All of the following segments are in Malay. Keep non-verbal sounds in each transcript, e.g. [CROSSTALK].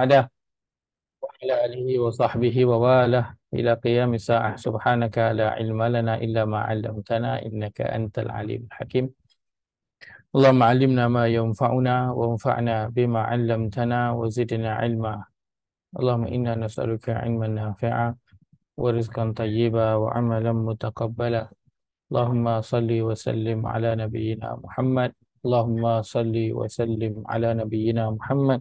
عده وعلى آله وصحبه وواله إلى قيام الساعة سبحانك لا علم لنا إلا ما علمتنا إنك أنت العليم الحكيم اللهم علمنا ما ينفعنا وانفعنا بما علمتنا وزدنا علما اللهم إنا نسألك علما نافعا ورزقا طيبا وعملا متقبلا اللهم صل وسلم على نبينا محمد اللهم صل وسلم على نبينا محمد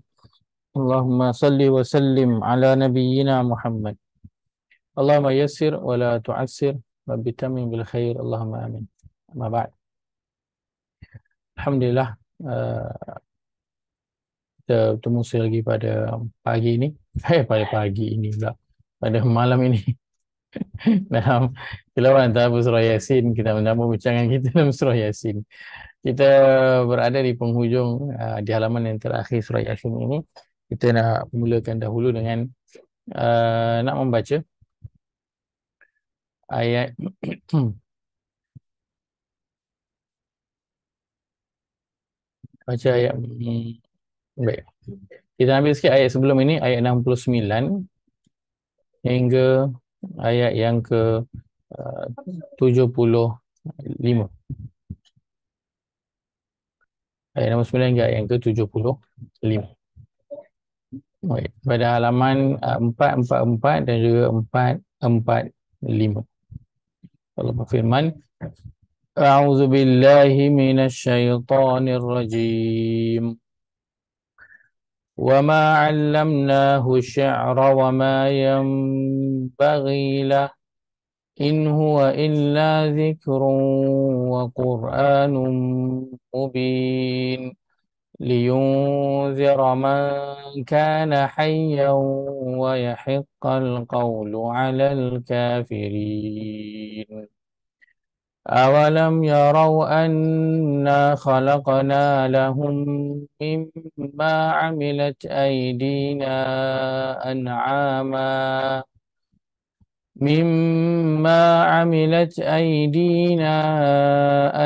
Allahumma salli wa sallim ala nabiyyina Muhammad. Allahumma yassir wa la tu'assir wa bitamin bil khair. Allahumma amin. Ma ba'd. Alhamdulillah uh, bertemu saya lagi pada pagi ini. [LAUGHS] Eh, pada pagi ini pula. Pada malam ini. [LAUGHS] dalam kelawan antara surah Yasin. Kita menambah bincangan kita [LAUGHS] dalam surah Yasin. Kita berada di penghujung uh, di halaman yang terakhir surah Yasin ini kita nak mulakan dahulu dengan uh, nak membaca ayat [CLEARS THROAT] baca ayat baik kita ambil sikit ayat sebelum ini ayat 69 hingga ayat yang ke uh, 75 Ayat nombor 9 hingga ayat yang ke-75. Baik, pada halaman 444 uh, dan juga 445. Allah berfirman, A'udzu billahi minasy syaithanir rajim. Wa ma 'allamnahu sy'ra wa ma yanbaghi la in huwa illa dzikrun wa qur'anun mubin. لينذر من كان حيا ويحق القول على الكافرين أولم يروا أنا خلقنا لهم مما عملت أيدينا أنعاما مما عملت أيدينا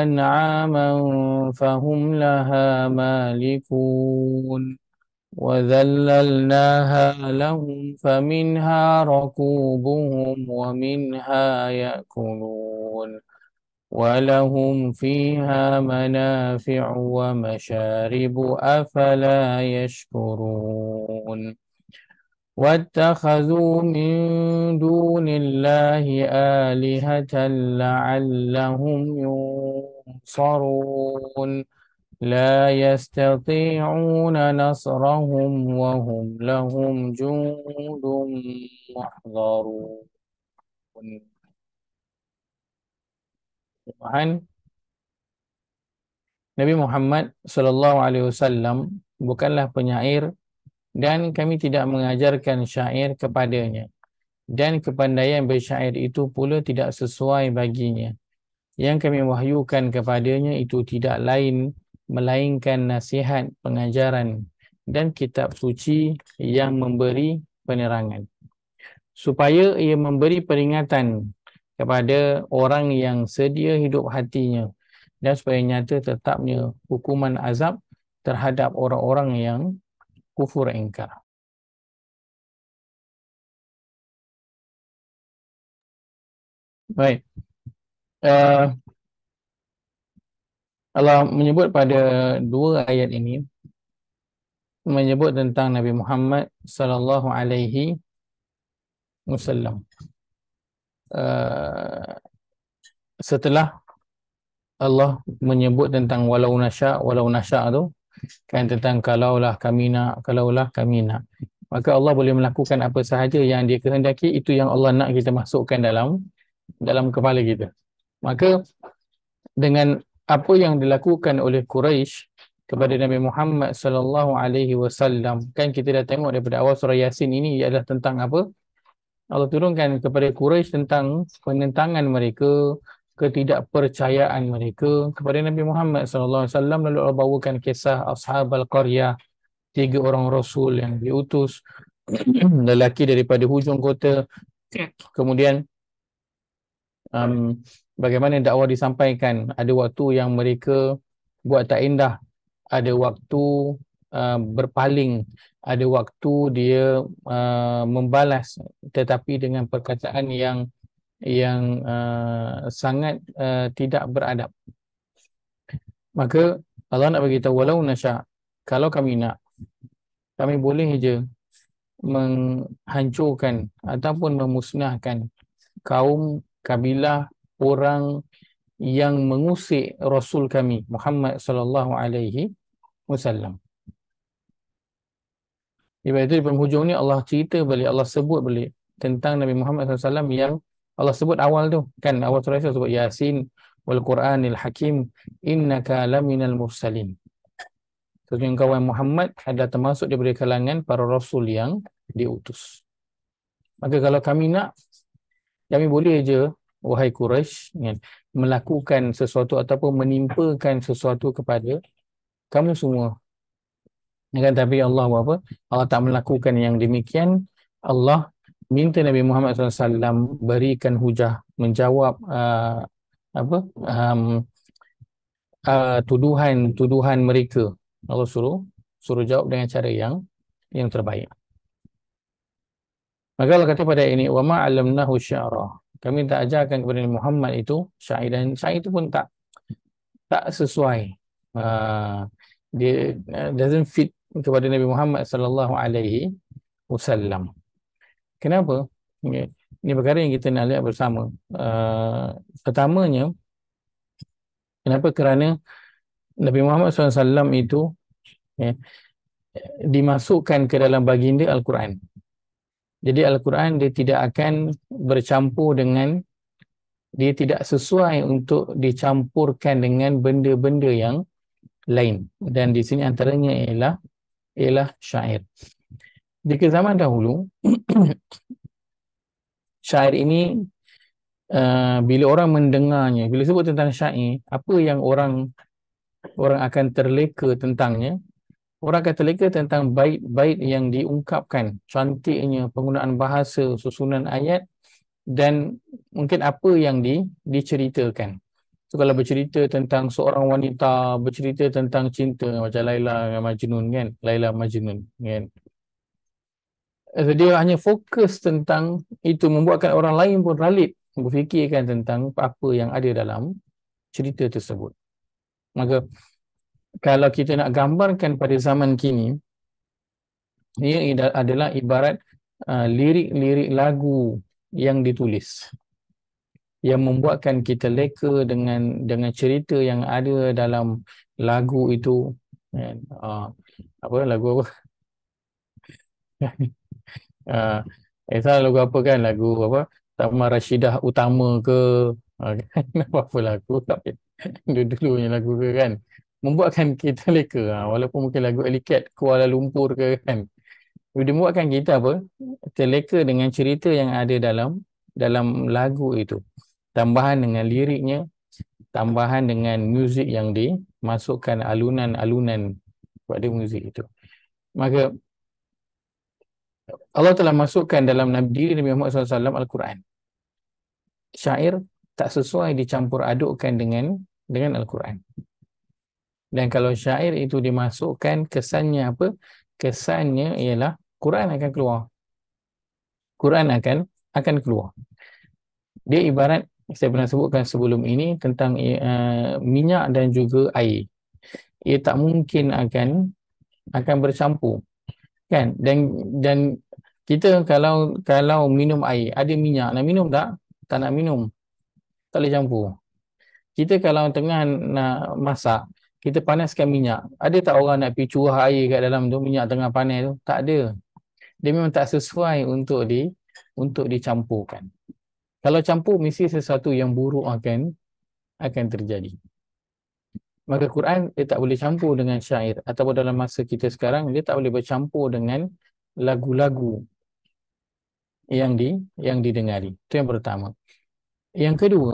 أنعاما فهم لها مالكون وذللناها لهم فمنها ركوبهم ومنها يأكلون ولهم فيها منافع ومشارب أفلا يشكرون واتخذوا من دون الله آلهة لعلهم ينصرون لا يستطيعون نصرهم وهم لهم جند محضرون نبي محمد صلى الله عليه وسلم bukanlah penyair dan kami tidak mengajarkan syair kepadanya dan kepandaian bersyair itu pula tidak sesuai baginya yang kami wahyukan kepadanya itu tidak lain melainkan nasihat pengajaran dan kitab suci yang memberi penerangan supaya ia memberi peringatan kepada orang yang sedia hidup hatinya dan supaya nyata tetapnya hukuman azab terhadap orang-orang yang kufur ingkar. Baik. Uh, Allah menyebut pada dua ayat ini menyebut tentang Nabi Muhammad sallallahu alaihi wasallam. Ah, setelah Allah menyebut tentang walau nasya walau nasya tu kan tentang kalaulah kami nak kalaulah kami nak maka Allah boleh melakukan apa sahaja yang dia kehendaki itu yang Allah nak kita masukkan dalam dalam kepala kita maka dengan apa yang dilakukan oleh Quraisy kepada Nabi Muhammad sallallahu alaihi wasallam kan kita dah tengok daripada awal surah Yasin ini ia adalah tentang apa Allah turunkan kepada Quraisy tentang penentangan mereka ketidakpercayaan mereka kepada Nabi Muhammad sallallahu alaihi wasallam lalu Allah bawakan kisah ashab al-qaryah tiga orang rasul yang diutus [CLEARS THROAT] lelaki daripada hujung kota kemudian um, bagaimana dakwah disampaikan ada waktu yang mereka buat tak indah ada waktu uh, berpaling ada waktu dia uh, membalas tetapi dengan perkataan yang yang uh, sangat uh, tidak beradab. Maka Allah nak bagi tahu walau nasya kalau kami nak kami boleh je menghancurkan ataupun memusnahkan kaum kabilah orang yang mengusik Rasul kami Muhammad sallallahu alaihi wasallam. Ibarat itu di penghujung ni Allah cerita balik, Allah sebut balik tentang Nabi Muhammad sallallahu alaihi wasallam yang Allah sebut awal tu kan awal surah Yasin sebut Yasin wal Quranil Hakim innaka laminal mursalin. Sesungguhnya engkau Muhammad ada termasuk daripada kalangan para rasul yang diutus. Maka kalau kami nak kami boleh aja wahai Quraisy kan melakukan sesuatu ataupun menimpakan sesuatu kepada kamu semua. Kan tapi Allah apa? Allah tak melakukan yang demikian. Allah minta Nabi Muhammad SAW berikan hujah menjawab uh, apa um, uh, tuduhan tuduhan mereka Allah suruh suruh jawab dengan cara yang yang terbaik maka Allah kata pada ini wa ma alamnahu kami tak ajarkan kepada Nabi Muhammad itu syair dan syair itu pun tak tak sesuai uh, dia uh, doesn't fit kepada Nabi Muhammad sallallahu alaihi wasallam kenapa? Ini perkara yang kita nak lihat bersama. Uh, pertamanya, kenapa? Kerana Nabi Muhammad SAW itu okay, dimasukkan ke dalam baginda Al-Quran. Jadi Al-Quran dia tidak akan bercampur dengan dia tidak sesuai untuk dicampurkan dengan benda-benda yang lain. Dan di sini antaranya ialah ialah syair. Jika zaman dahulu [CLEARS THROAT] syair ini uh, bila orang mendengarnya bila sebut tentang syair apa yang orang orang akan terleka tentangnya orang akan terleka tentang baik-baik yang diungkapkan cantiknya penggunaan bahasa susunan ayat dan mungkin apa yang di diceritakan so, kalau bercerita tentang seorang wanita bercerita tentang cinta macam Laila Majnun kan Laila Majnun kan jadi dia hanya fokus tentang itu membuatkan orang lain pun ralit berfikirkan tentang apa yang ada dalam cerita tersebut. Maka kalau kita nak gambarkan pada zaman kini, ia adalah ibarat uh, lirik-lirik uh, lagu yang ditulis yang membuatkan kita leka dengan dengan cerita yang ada dalam lagu itu. And, uh, apa lagu apa? [LAUGHS] Ah, Esa eh, uh, lagu apa kan lagu apa Tama Rashidah utama ke ah, [LAUGHS] kan? apa apa lagu tapi [LAUGHS] dulu punya lagu ke kan membuatkan kita leka uh, walaupun mungkin lagu Elikat Kuala Lumpur ke kan dia membuatkan kita apa terleka dengan cerita yang ada dalam dalam lagu itu tambahan dengan liriknya tambahan dengan muzik yang dimasukkan alunan-alunan pada muzik itu maka Allah telah masukkan dalam Nabi diri Nabi Muhammad SAW Al-Quran. Syair tak sesuai dicampur adukkan dengan dengan Al-Quran. Dan kalau syair itu dimasukkan, kesannya apa? Kesannya ialah Quran akan keluar. Quran akan akan keluar. Dia ibarat saya pernah sebutkan sebelum ini tentang uh, minyak dan juga air. Ia tak mungkin akan akan bercampur kan dan dan kita kalau kalau minum air ada minyak nak minum tak tak nak minum tak boleh campur kita kalau tengah nak masak kita panaskan minyak ada tak orang nak pergi curah air kat dalam tu minyak tengah panas tu tak ada dia memang tak sesuai untuk di untuk dicampurkan kalau campur mesti sesuatu yang buruk akan akan terjadi maka Quran dia tak boleh campur dengan syair ataupun dalam masa kita sekarang dia tak boleh bercampur dengan lagu-lagu yang di yang didengari. Itu yang pertama. Yang kedua,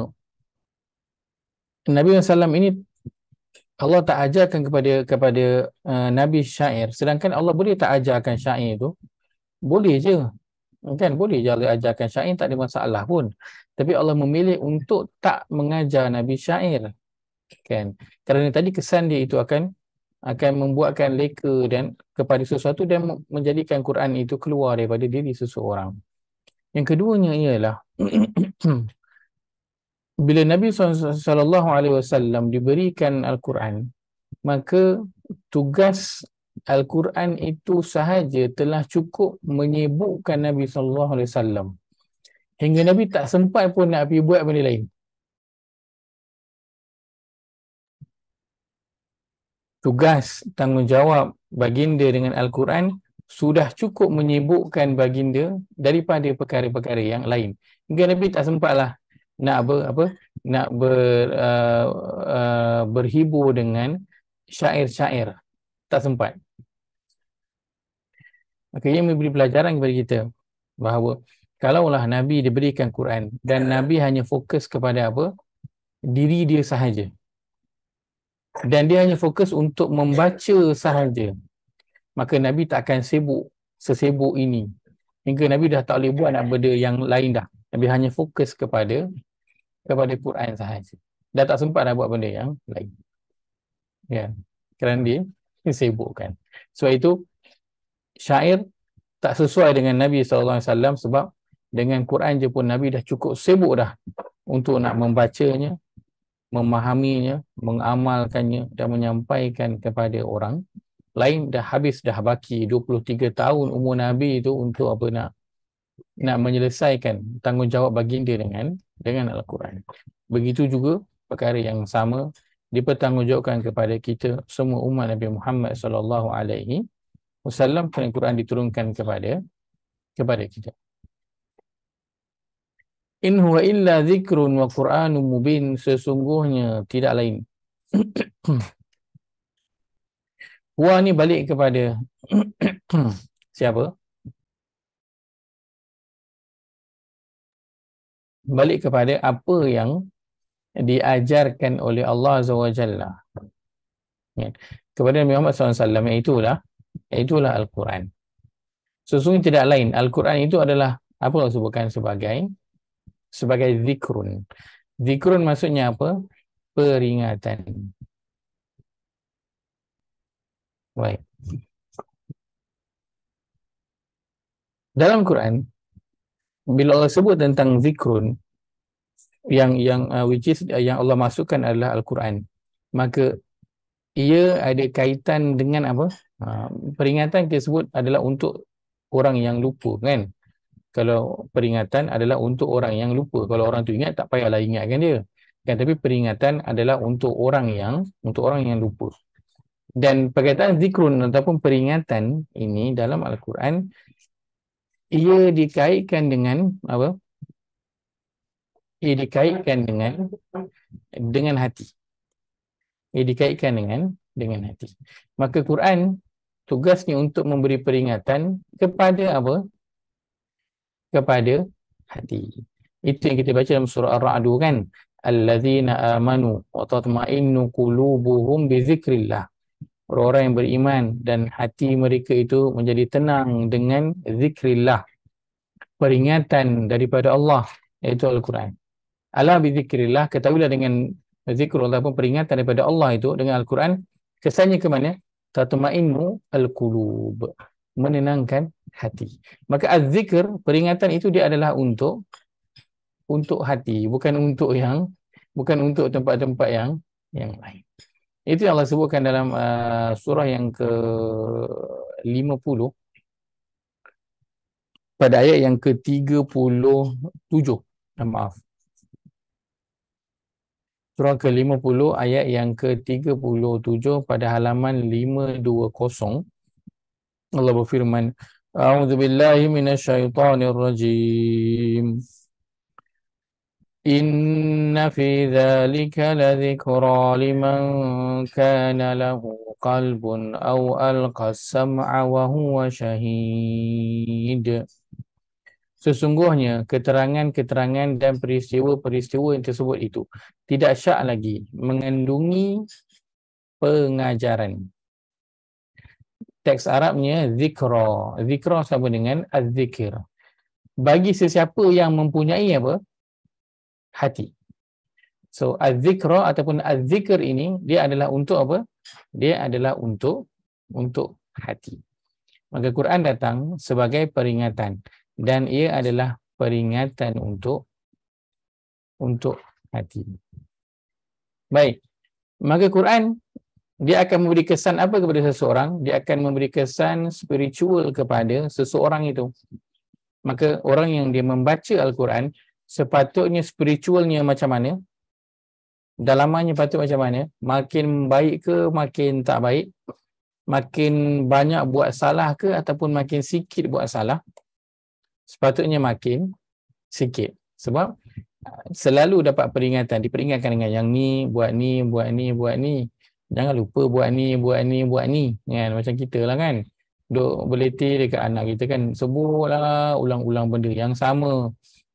Nabi SAW ini Allah tak ajarkan kepada kepada uh, Nabi syair. Sedangkan Allah boleh tak ajarkan syair itu? Boleh je. Kan? Boleh je ajarkan syair, tak ada masalah pun. Tapi Allah memilih untuk tak mengajar Nabi syair kan kerana tadi kesan dia itu akan akan membuatkan leka dan kepada sesuatu dan menjadikan Quran itu keluar daripada diri seseorang yang keduanya ialah [CLEARS THROAT] bila Nabi sallallahu alaihi wasallam diberikan al-Quran maka tugas al-Quran itu sahaja telah cukup menyibukkan Nabi sallallahu alaihi wasallam hingga Nabi tak sempat pun nak pergi buat benda lain tugas tanggungjawab baginda dengan Al-Quran sudah cukup menyibukkan baginda daripada perkara-perkara yang lain. Hingga Nabi tak sempatlah nak apa apa nak ber, uh, uh, berhibur dengan syair-syair. Tak sempat. Okay, ini memberi pelajaran kepada kita bahawa kalaulah Nabi diberikan Quran dan Nabi hanya fokus kepada apa? diri dia sahaja dan dia hanya fokus untuk membaca sahaja maka Nabi tak akan sibuk sesibuk ini hingga Nabi dah tak boleh buat nak benda yang lain dah Nabi hanya fokus kepada kepada Quran sahaja dah tak sempat nak buat benda yang lain ya kerana dia sibukkan sebab itu syair tak sesuai dengan Nabi SAW sebab dengan Quran je pun Nabi dah cukup sibuk dah untuk nak membacanya, memahaminya, mengamalkannya dan menyampaikan kepada orang lain dah habis dah baki 23 tahun umur Nabi itu untuk apa nak nak menyelesaikan tanggungjawab baginda dengan dengan Al-Quran. Begitu juga perkara yang sama dipertanggungjawabkan kepada kita semua umat Nabi Muhammad sallallahu alaihi wasallam kerana Quran diturunkan kepada kepada kita. In huwa illa zikrun wa Qur'anun mubin sesungguhnya tidak lain. [CLEARS THROAT] huwa ni balik kepada [CLEARS THROAT] siapa? Balik kepada apa yang diajarkan oleh Allah SWT. Ya. Kepada Nabi Muhammad SAW, itulah, itulah Al-Quran. Sesungguhnya tidak lain. Al-Quran itu adalah apa yang sebutkan sebagai sebagai zikrun. Zikrun maksudnya apa? Peringatan. Baik. Dalam Quran, bila Allah sebut tentang zikrun, yang yang uh, which is uh, yang Allah masukkan adalah Al-Quran. Maka ia ada kaitan dengan apa? Uh, peringatan tersebut adalah untuk orang yang lupa kan? kalau peringatan adalah untuk orang yang lupa. Kalau orang tu ingat, tak payahlah ingatkan dia. Kan? Tapi peringatan adalah untuk orang yang untuk orang yang lupa. Dan perkataan zikrun ataupun peringatan ini dalam Al-Quran, ia dikaitkan dengan apa? Ia dikaitkan dengan dengan hati. Ia dikaitkan dengan dengan hati. Maka Quran tugasnya untuk memberi peringatan kepada apa? kepada hati. Itu yang kita baca dalam surah Ar-Ra'd kan? Allazina amanu wa tatma'innu qulubuhum bi dzikrillah. Orang-orang yang beriman dan hati mereka itu menjadi tenang dengan zikrillah. Peringatan daripada Allah iaitu Al-Quran. Ala bi dzikrillah ketahuilah dengan zikrullah pun peringatan daripada Allah itu dengan Al-Quran kesannya ke mana? Tatma'innu al-qulub menenangkan hati. Maka az-zikr peringatan itu dia adalah untuk untuk hati, bukan untuk yang bukan untuk tempat-tempat yang yang lain. Itu yang Allah sebutkan dalam uh, surah yang ke-50 pada ayat yang ke-37. Ah, maaf. Surah ke-50 ayat yang ke-37 pada halaman 520. Allah berfirman A'udzu billahi minasyaitonir rajim Inna fi dhalika ladhikra liman kana lahu qalbun aw alqa sam'a wa huwa shahid Sesungguhnya keterangan-keterangan dan peristiwa-peristiwa yang tersebut itu tidak syak lagi mengandungi pengajaran teks Arabnya zikra. Zikra sama dengan az-zikir. Bagi sesiapa yang mempunyai apa? Hati. So az-zikra ataupun az-zikr ini dia adalah untuk apa? Dia adalah untuk untuk hati. Maka Quran datang sebagai peringatan dan ia adalah peringatan untuk untuk hati. Baik. Maka Quran dia akan memberi kesan apa kepada seseorang? Dia akan memberi kesan spiritual kepada seseorang itu. Maka orang yang dia membaca Al-Quran, sepatutnya spiritualnya macam mana? Dalamannya patut macam mana? Makin baik ke makin tak baik? Makin banyak buat salah ke ataupun makin sikit buat salah? Sepatutnya makin sikit. Sebab selalu dapat peringatan, diperingatkan dengan yang ni, buat ni, buat ni, buat ni. Buat ni jangan lupa buat ni, buat ni, buat ni. Kan? Macam kita lah kan. Duk berletih dekat anak kita kan. Sebutlah ulang-ulang benda yang sama.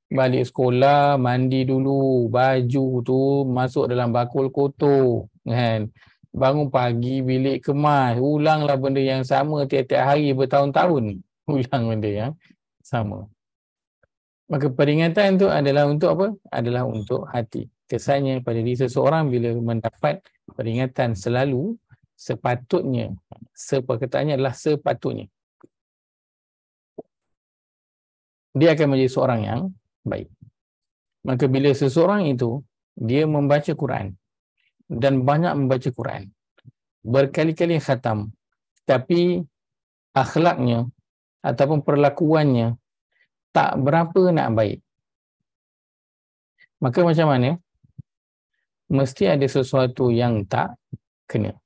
Balik sekolah, mandi dulu. Baju tu masuk dalam bakul kotor. Kan? Bangun pagi, bilik kemas. Ulanglah benda yang sama tiap-tiap hari bertahun-tahun. [LAUGHS] Ulang benda yang sama. Maka peringatan itu adalah untuk apa? Adalah untuk hati. Kesannya pada diri seseorang bila mendapat peringatan selalu sepatutnya seperkataannya adalah sepatutnya dia akan menjadi seorang yang baik maka bila seseorang itu dia membaca Quran dan banyak membaca Quran berkali-kali khatam tapi akhlaknya ataupun perlakuannya tak berapa nak baik maka macam mana mesti ada sesuatu yang tak kena.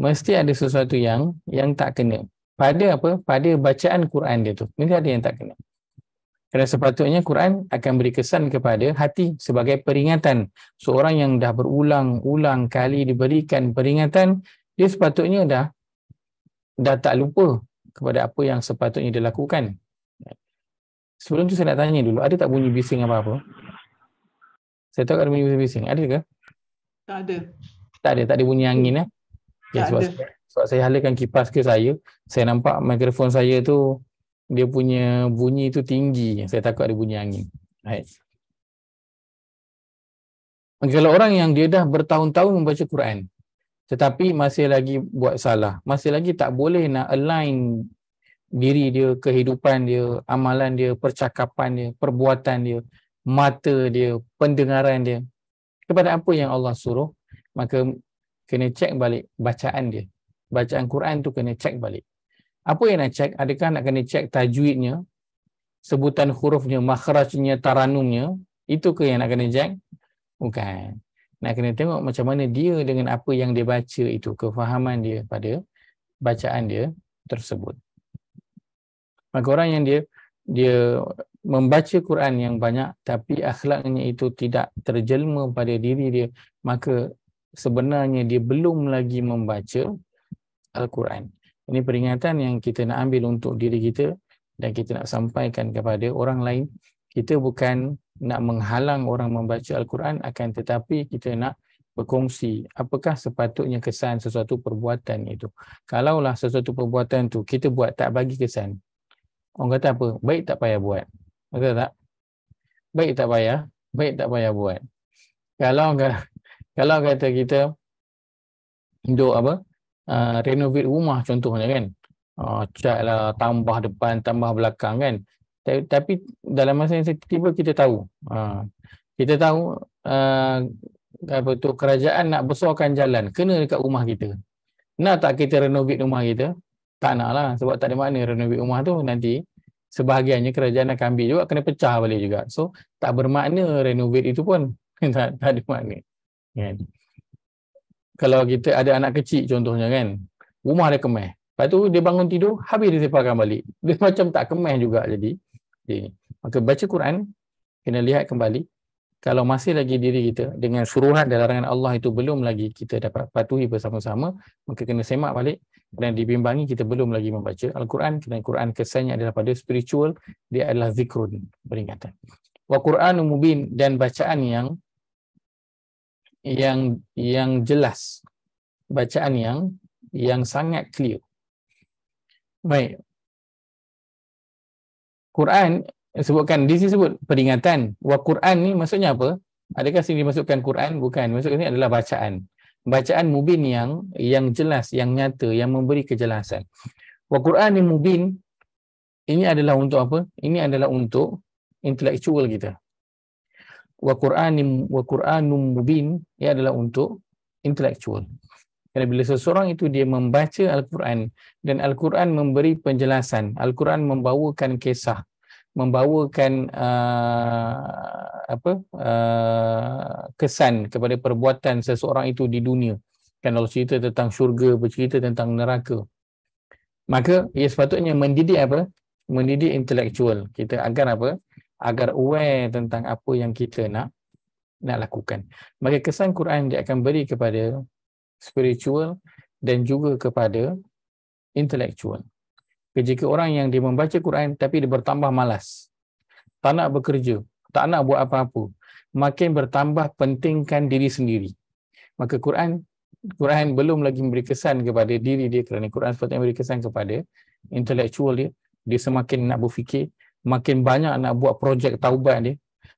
Mesti ada sesuatu yang yang tak kena. Pada apa? Pada bacaan Quran dia tu. Mesti ada yang tak kena. Kerana sepatutnya Quran akan beri kesan kepada hati sebagai peringatan. Seorang yang dah berulang-ulang kali diberikan peringatan, dia sepatutnya dah dah tak lupa kepada apa yang sepatutnya dia lakukan. Sebelum tu saya nak tanya dulu, ada tak bunyi bising apa-apa? Saya tahu ada bunyi bising Ada ke? Tak ada. Tak ada, tak ada bunyi angin eh. Ya, tak sebab, ada. sebab saya halakan kipas ke saya, saya nampak mikrofon saya tu dia punya bunyi tu tinggi. Saya takut ada bunyi angin. Right. Kalau orang yang dia dah bertahun-tahun membaca Quran tetapi masih lagi buat salah, masih lagi tak boleh nak align diri dia, kehidupan dia, amalan dia, percakapan dia, perbuatan dia, mata dia, pendengaran dia, kepada apa yang Allah suruh maka kena cek balik bacaan dia bacaan Quran tu kena cek balik apa yang nak cek adakah nak kena cek tajwidnya sebutan hurufnya makhrajnya taranumnya itu ke yang nak kena cek bukan nak kena tengok macam mana dia dengan apa yang dia baca itu kefahaman dia pada bacaan dia tersebut maka orang yang dia dia membaca Quran yang banyak tapi akhlaknya itu tidak terjelma pada diri dia maka sebenarnya dia belum lagi membaca Al-Quran. Ini peringatan yang kita nak ambil untuk diri kita dan kita nak sampaikan kepada orang lain. Kita bukan nak menghalang orang membaca Al-Quran akan tetapi kita nak berkongsi apakah sepatutnya kesan sesuatu perbuatan itu. Kalaulah sesuatu perbuatan itu kita buat tak bagi kesan. Orang kata apa? Baik tak payah buat. Betul tak? Baik tak payah. Baik tak payah buat. Kalau [LAUGHS] kalau kata kita untuk apa? Uh, renovate rumah contohnya kan. Uh, cat lah, tambah depan, tambah belakang kan. Tapi dalam masa yang tiba kita tahu. Uh, kita tahu uh, apa tu, kerajaan nak besarkan jalan. Kena dekat rumah kita. Nak tak kita renovate rumah kita? Tak nak lah. Sebab tak ada makna renovate rumah tu nanti sebahagiannya kerajaan akan ambil juga kena pecah balik juga so tak bermakna renovate itu pun [LAUGHS] tak, tak ada makna kan kalau kita ada anak kecil contohnya kan rumah dia kemeh lepas tu dia bangun tidur habis dia sepakan balik [LAUGHS] dia macam tak kemeh juga jadi jadi maka baca Quran kena lihat kembali kalau masih lagi diri kita dengan suruhan dan larangan Allah itu belum lagi kita dapat patuhi bersama-sama maka kena semak balik kena dibimbangi kita belum lagi membaca al-Quran kerana Quran kesannya adalah pada spiritual dia adalah zikrun peringatan wa quran mubin dan bacaan yang yang yang jelas bacaan yang yang sangat clear baik Quran sebutkan di sini sebut peringatan wa Quran ni maksudnya apa adakah sini dimasukkan Quran bukan maksudnya ini adalah bacaan bacaan mubin yang yang jelas, yang nyata, yang memberi kejelasan. Wa Quran yang mubin ini adalah untuk apa? Ini adalah untuk intellectual kita. Wa Quran wa Quranum mubin ia adalah untuk intellectual. Kerana bila seseorang itu dia membaca Al-Quran dan Al-Quran memberi penjelasan, Al-Quran membawakan kisah, membawakan uh, apa uh, kesan kepada perbuatan seseorang itu di dunia kan kalau cerita tentang syurga bercerita tentang neraka maka ia sepatutnya mendidik apa mendidik intelektual kita agar apa agar aware tentang apa yang kita nak nak lakukan maka kesan Quran dia akan beri kepada spiritual dan juga kepada intelektual kerja orang yang dia membaca Quran tapi dia bertambah malas. Tak nak bekerja, tak nak buat apa-apa. Makin bertambah pentingkan diri sendiri. Maka Quran Quran belum lagi memberi kesan kepada diri dia kerana Quran sepatutnya memberi kesan kepada intelektual dia. Dia semakin nak berfikir, makin banyak nak buat projek taubat dia,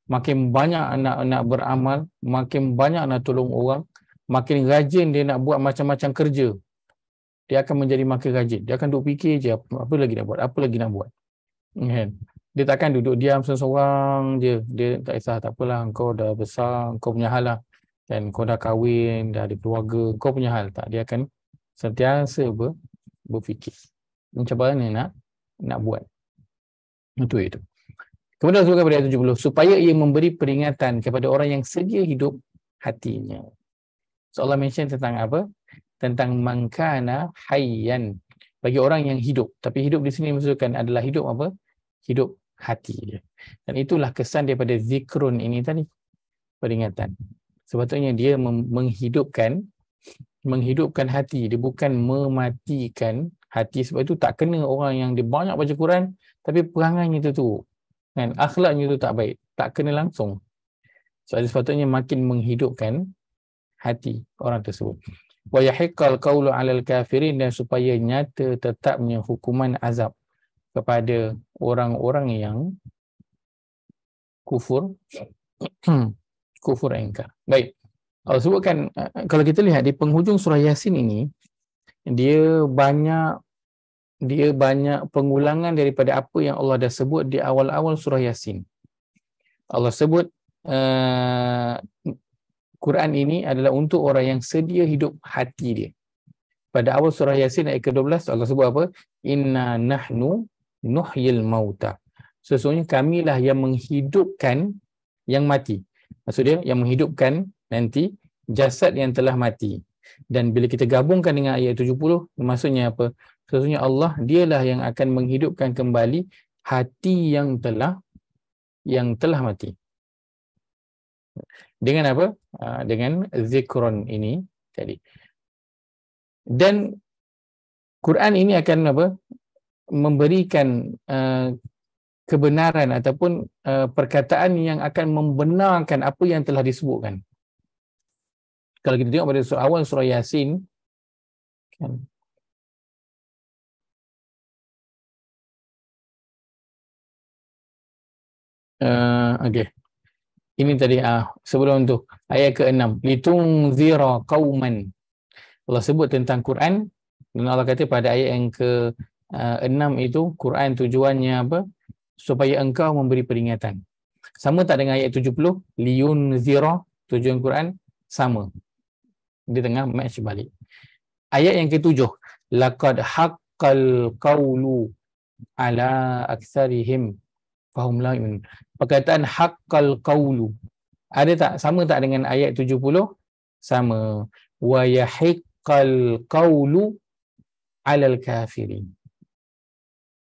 makin banyak nak nak beramal, makin banyak nak tolong orang, makin rajin dia nak buat macam-macam kerja dia akan menjadi makin rajin. Dia akan duduk fikir je apa, lagi nak buat, apa lagi nak buat. Kan? Dia takkan duduk diam seorang-seorang je. Dia tak kisah, tak apalah. Kau dah besar, kau punya hal lah. Dan kau dah kahwin, dah ada keluarga, kau punya hal tak. Dia akan sentiasa ber, berfikir. Macam mana nak, nak buat. Itu itu. Kemudian Rasulullah berkata 70. Supaya ia memberi peringatan kepada orang yang sedia hidup hatinya. Allah mention tentang apa? tentang mangkana hayyan bagi orang yang hidup tapi hidup di sini maksudkan adalah hidup apa hidup hati dia dan itulah kesan daripada zikrun ini tadi peringatan sepatutnya dia menghidupkan menghidupkan hati dia bukan mematikan hati sebab itu tak kena orang yang dia banyak baca Quran tapi perangannya kan? itu tu kan akhlaknya itu tak baik tak kena langsung so, sepatutnya makin menghidupkan hati orang tersebut wa yahiqqal qawlu 'alal kafirin dan supaya nyata tetapnya hukuman azab kepada orang-orang yang kufur [CLEARS THROAT] kufur engkar. Baik. Kalau sebutkan eh, kalau kita lihat di penghujung surah Yasin ini dia banyak dia banyak pengulangan daripada apa yang Allah dah sebut di awal-awal surah Yasin. Allah sebut eh, Quran ini adalah untuk orang yang sedia hidup hati dia. Pada awal surah Yasin ayat ke-12 Allah sebut apa? Inna nahnu nuhyil mauta. Sesungguhnya kamilah yang menghidupkan yang mati. Maksud dia yang menghidupkan nanti jasad yang telah mati. Dan bila kita gabungkan dengan ayat 70 maksudnya apa? Sesungguhnya Allah dialah yang akan menghidupkan kembali hati yang telah yang telah mati dengan apa? Ah, dengan zikron ini tadi. Dan Quran ini akan apa? memberikan uh, kebenaran ataupun uh, perkataan yang akan membenarkan apa yang telah disebutkan. Kalau kita tengok pada surah awal surah Yasin kan uh, okay ini tadi ah uh, sebelum tu ayat ke-6 litunzira qauman Allah sebut tentang Quran dan Allah kata pada ayat yang ke-6 ah, itu Quran tujuannya apa supaya engkau memberi peringatan sama tak dengan ayat 70 liunzira tujuan Quran sama di tengah match balik ayat yang ke-7 laqad haqqal qawlu ala aktsarihim fahumlah imun. Perkataan haqqal qawlu. Ada tak? Sama tak dengan ayat 70? Sama. Wa yahiqqal qawlu alal kafirin.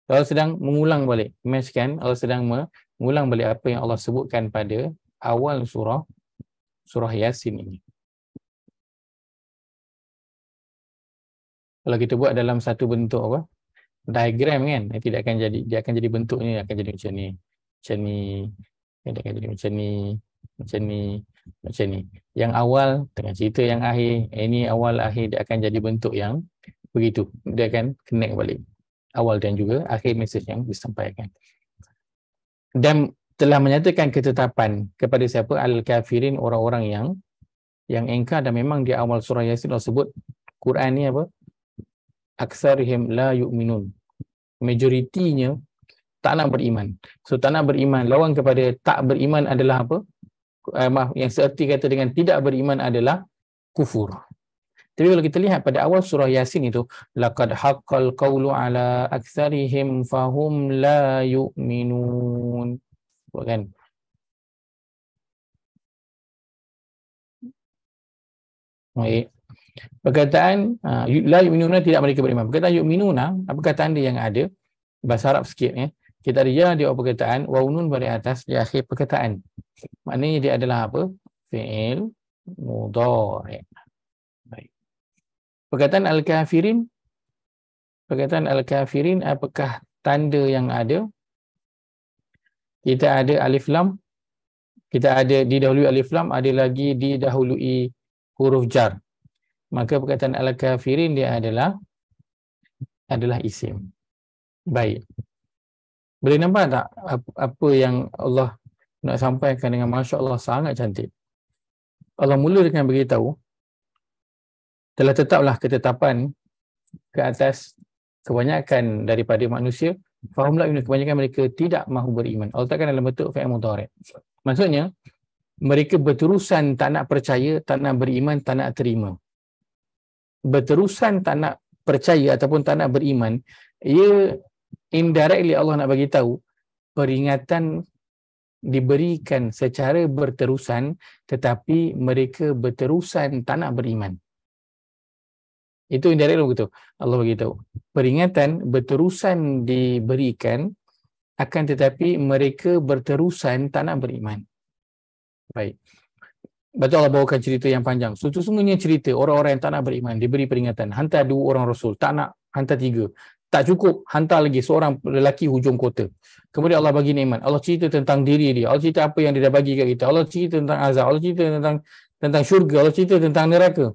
Kalau sedang mengulang balik, meskan kalau sedang mengulang balik apa yang Allah sebutkan pada awal surah surah Yasin ini. Kalau kita buat dalam satu bentuk apa? diagram kan nanti dia akan jadi dia akan jadi bentuk bentuknya akan jadi macam ni macam ni dia akan jadi macam ni macam ni macam ni yang awal dengan cerita yang akhir ini eh, awal akhir dia akan jadi bentuk yang begitu dia akan connect balik awal dan juga akhir message yang disampaikan dan telah menyatakan ketetapan kepada siapa al-kafirin orang-orang yang yang engkau dan memang di awal surah yasin Allah sebut Quran ni apa aksarihim la yu'minun. Majoritinya tak nak beriman. So tak nak beriman lawan kepada tak beriman adalah apa? Eh, maaf, yang seerti kata dengan tidak beriman adalah kufur. Tapi kalau kita lihat pada awal surah Yasin itu, laqad haqqal qawlu ala aktsarihim fahum la yu'minun. Bukan. Baik. Perkataan uh, la yu'minuna tidak mereka beriman. Perkataan yu'minuna apa perkataan dia yang ada bahasa Arab sikit ya. Kita ada ya di perkataan waunun bari atas di akhir perkataan. Maknanya dia adalah apa? fi'il mudhari. Baik. Perkataan al-kafirin perkataan al-kafirin apakah tanda yang ada? Kita ada alif lam. Kita ada didahului alif lam, ada lagi didahului huruf jar maka perkataan al-kafirin dia adalah adalah isim. Baik. Boleh nampak tak apa yang Allah nak sampaikan dengan Masya Allah sangat cantik. Allah mula dengan beritahu, telah tetaplah ketetapan ke atas kebanyakan daripada manusia, faham lah kebanyakan mereka tidak mahu beriman. Allah takkan dalam bentuk fi'am mudarek. Maksudnya, mereka berterusan tak nak percaya, tak nak beriman, tak nak terima berterusan tak nak percaya ataupun tak nak beriman ia indirectly Allah nak bagi tahu peringatan diberikan secara berterusan tetapi mereka berterusan tak nak beriman itu indirect lo gitu Allah bagi tahu peringatan berterusan diberikan akan tetapi mereka berterusan tak nak beriman baik Betul Allah bawakan cerita yang panjang. So, itu semuanya cerita orang-orang yang tak nak beriman. Dia beri peringatan. Hantar dua orang Rasul. Tak nak. Hantar tiga. Tak cukup. Hantar lagi seorang lelaki hujung kota. Kemudian Allah bagi nikmat. Allah cerita tentang diri dia. Allah cerita apa yang dia dah bagi kat kita. Allah cerita tentang azab. Allah cerita tentang tentang syurga. Allah cerita tentang neraka.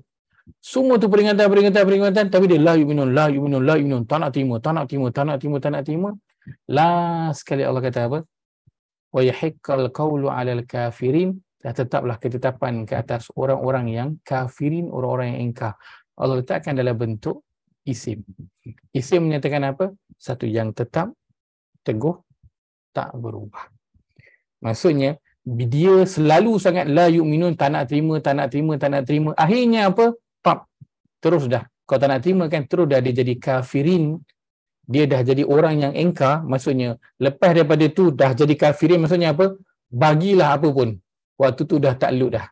Semua tu peringatan, peringatan, peringatan. Tapi dia la yu'minun, la yu'minun, la yu'minun. Tak nak terima, tak nak terima, tak nak terima, tak nak terima. Last sekali Allah kata apa? Wa yahikkal qawlu alal kafirin dah tetaplah ketetapan ke atas orang-orang yang kafirin, orang-orang yang ingkar. Allah letakkan dalam bentuk isim. Isim menyatakan apa? Satu yang tetap, teguh, tak berubah. Maksudnya, dia selalu sangat la yu'minun, tak nak terima, tak nak terima, tak nak terima. Akhirnya apa? Pap. Terus dah. Kau tak nak terima kan? Terus dah dia jadi kafirin. Dia dah jadi orang yang engkar. Maksudnya, lepas daripada tu dah jadi kafirin. Maksudnya apa? Bagilah apa pun waktu tu dah tak lut dah.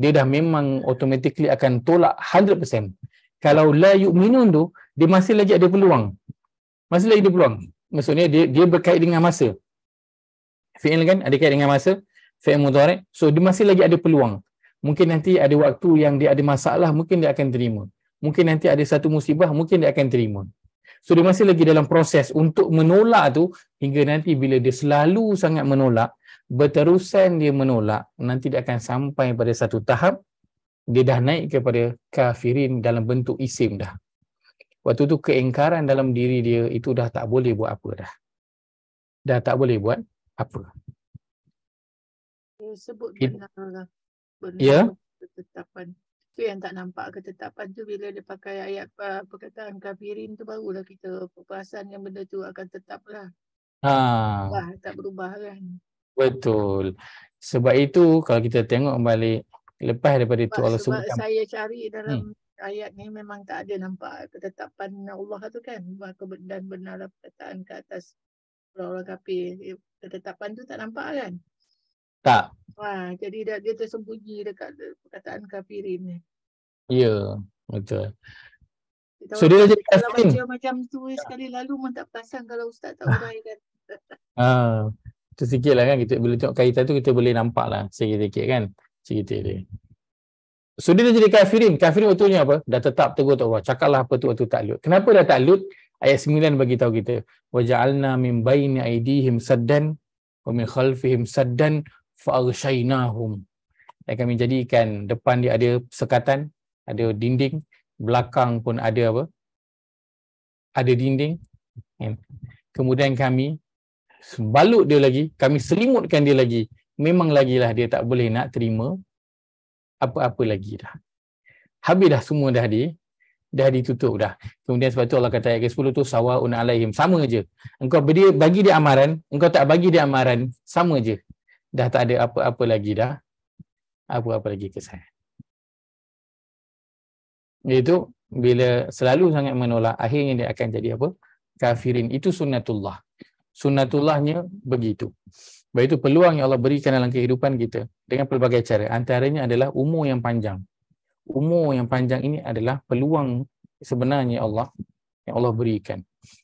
Dia dah memang automatically akan tolak 100%. Kalau la yu'minun tu, dia masih lagi ada peluang. Masih lagi ada peluang. Maksudnya dia dia berkait dengan masa. Fi'il kan ada kait dengan masa. Fi'il mudhari. So dia masih lagi ada peluang. Mungkin nanti ada waktu yang dia ada masalah, mungkin dia akan terima. Mungkin nanti ada satu musibah, mungkin dia akan terima. So dia masih lagi dalam proses untuk menolak tu hingga nanti bila dia selalu sangat menolak, berterusan dia menolak nanti dia akan sampai pada satu tahap dia dah naik kepada kafirin dalam bentuk isim dah waktu tu keengkaran dalam diri dia itu dah tak boleh buat apa dah dah tak boleh buat apa dia sebut benar ya ketetapan tu yang tak nampak ketetapan tu bila dia pakai ayat eh, perkataan kafirin tu barulah kita perasan yang benda tu akan tetap lah ha. tak berubah kan Betul. Sebab itu kalau kita tengok balik lepas daripada itu Allah sebut saya cari dalam hmm. ayat ni memang tak ada nampak ketetapan Allah tu kan dan benarlah perkataan ke atas orang-orang kafir eh, ketetapan tu tak nampak lah kan? Tak. Wah, ha, jadi dia, dia tersembunyi dekat perkataan kafirin ni. Ya, betul. So dia jadi kafir. Macam macam tu sekali lalu pun tak pasang kalau ustaz tak ah. uraikan. Ah tersikit lah kan kita bila tengok kaitan tu kita boleh nampak lah sikit-sikit kan cerita dia so dia jadi kafirin kafirin betulnya apa dah tetap teguh tak Allah cakap lah apa tu waktu taklut kenapa dah taklut ayat 9 bagi tahu kita wa ja'alna min baini aidihim saddan wa min khalfihim saddan fa'arshaynahum dan kami jadikan depan dia ada sekatan ada dinding belakang pun ada apa ada dinding kan? kemudian kami balut dia lagi, kami selimutkan dia lagi, memang lagilah dia tak boleh nak terima apa-apa lagi dah. Habis dah semua dah di dah ditutup dah. Kemudian sebab tu Allah kata ayat ke-10 tu sawaun alaihim sama je. Engkau beri bagi dia amaran, engkau tak bagi dia amaran, sama je. Dah tak ada apa-apa lagi dah. Apa-apa lagi ke saya. Itu bila selalu sangat menolak akhirnya dia akan jadi apa? Kafirin itu sunnatullah sunnatullahnya begitu. Baik itu peluang yang Allah berikan dalam kehidupan kita dengan pelbagai cara. Antaranya adalah umur yang panjang. Umur yang panjang ini adalah peluang sebenarnya Allah yang Allah berikan.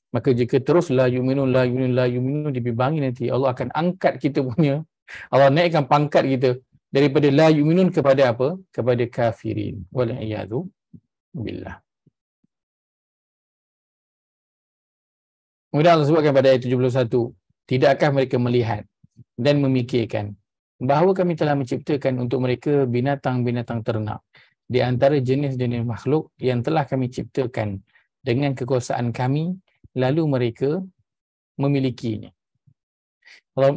Maka jika terus la yuminu la yuminu la yuminu dibimbangi nanti Allah akan angkat kita punya Allah naikkan pangkat kita daripada la yuminun kepada apa? Kepada kafirin. Wal iyadu billah. Kemudian Allah sebutkan pada ayat 71, tidakkah mereka melihat dan memikirkan bahawa kami telah menciptakan untuk mereka binatang-binatang ternak di antara jenis-jenis makhluk yang telah kami ciptakan dengan kekuasaan kami lalu mereka memilikinya. Kalau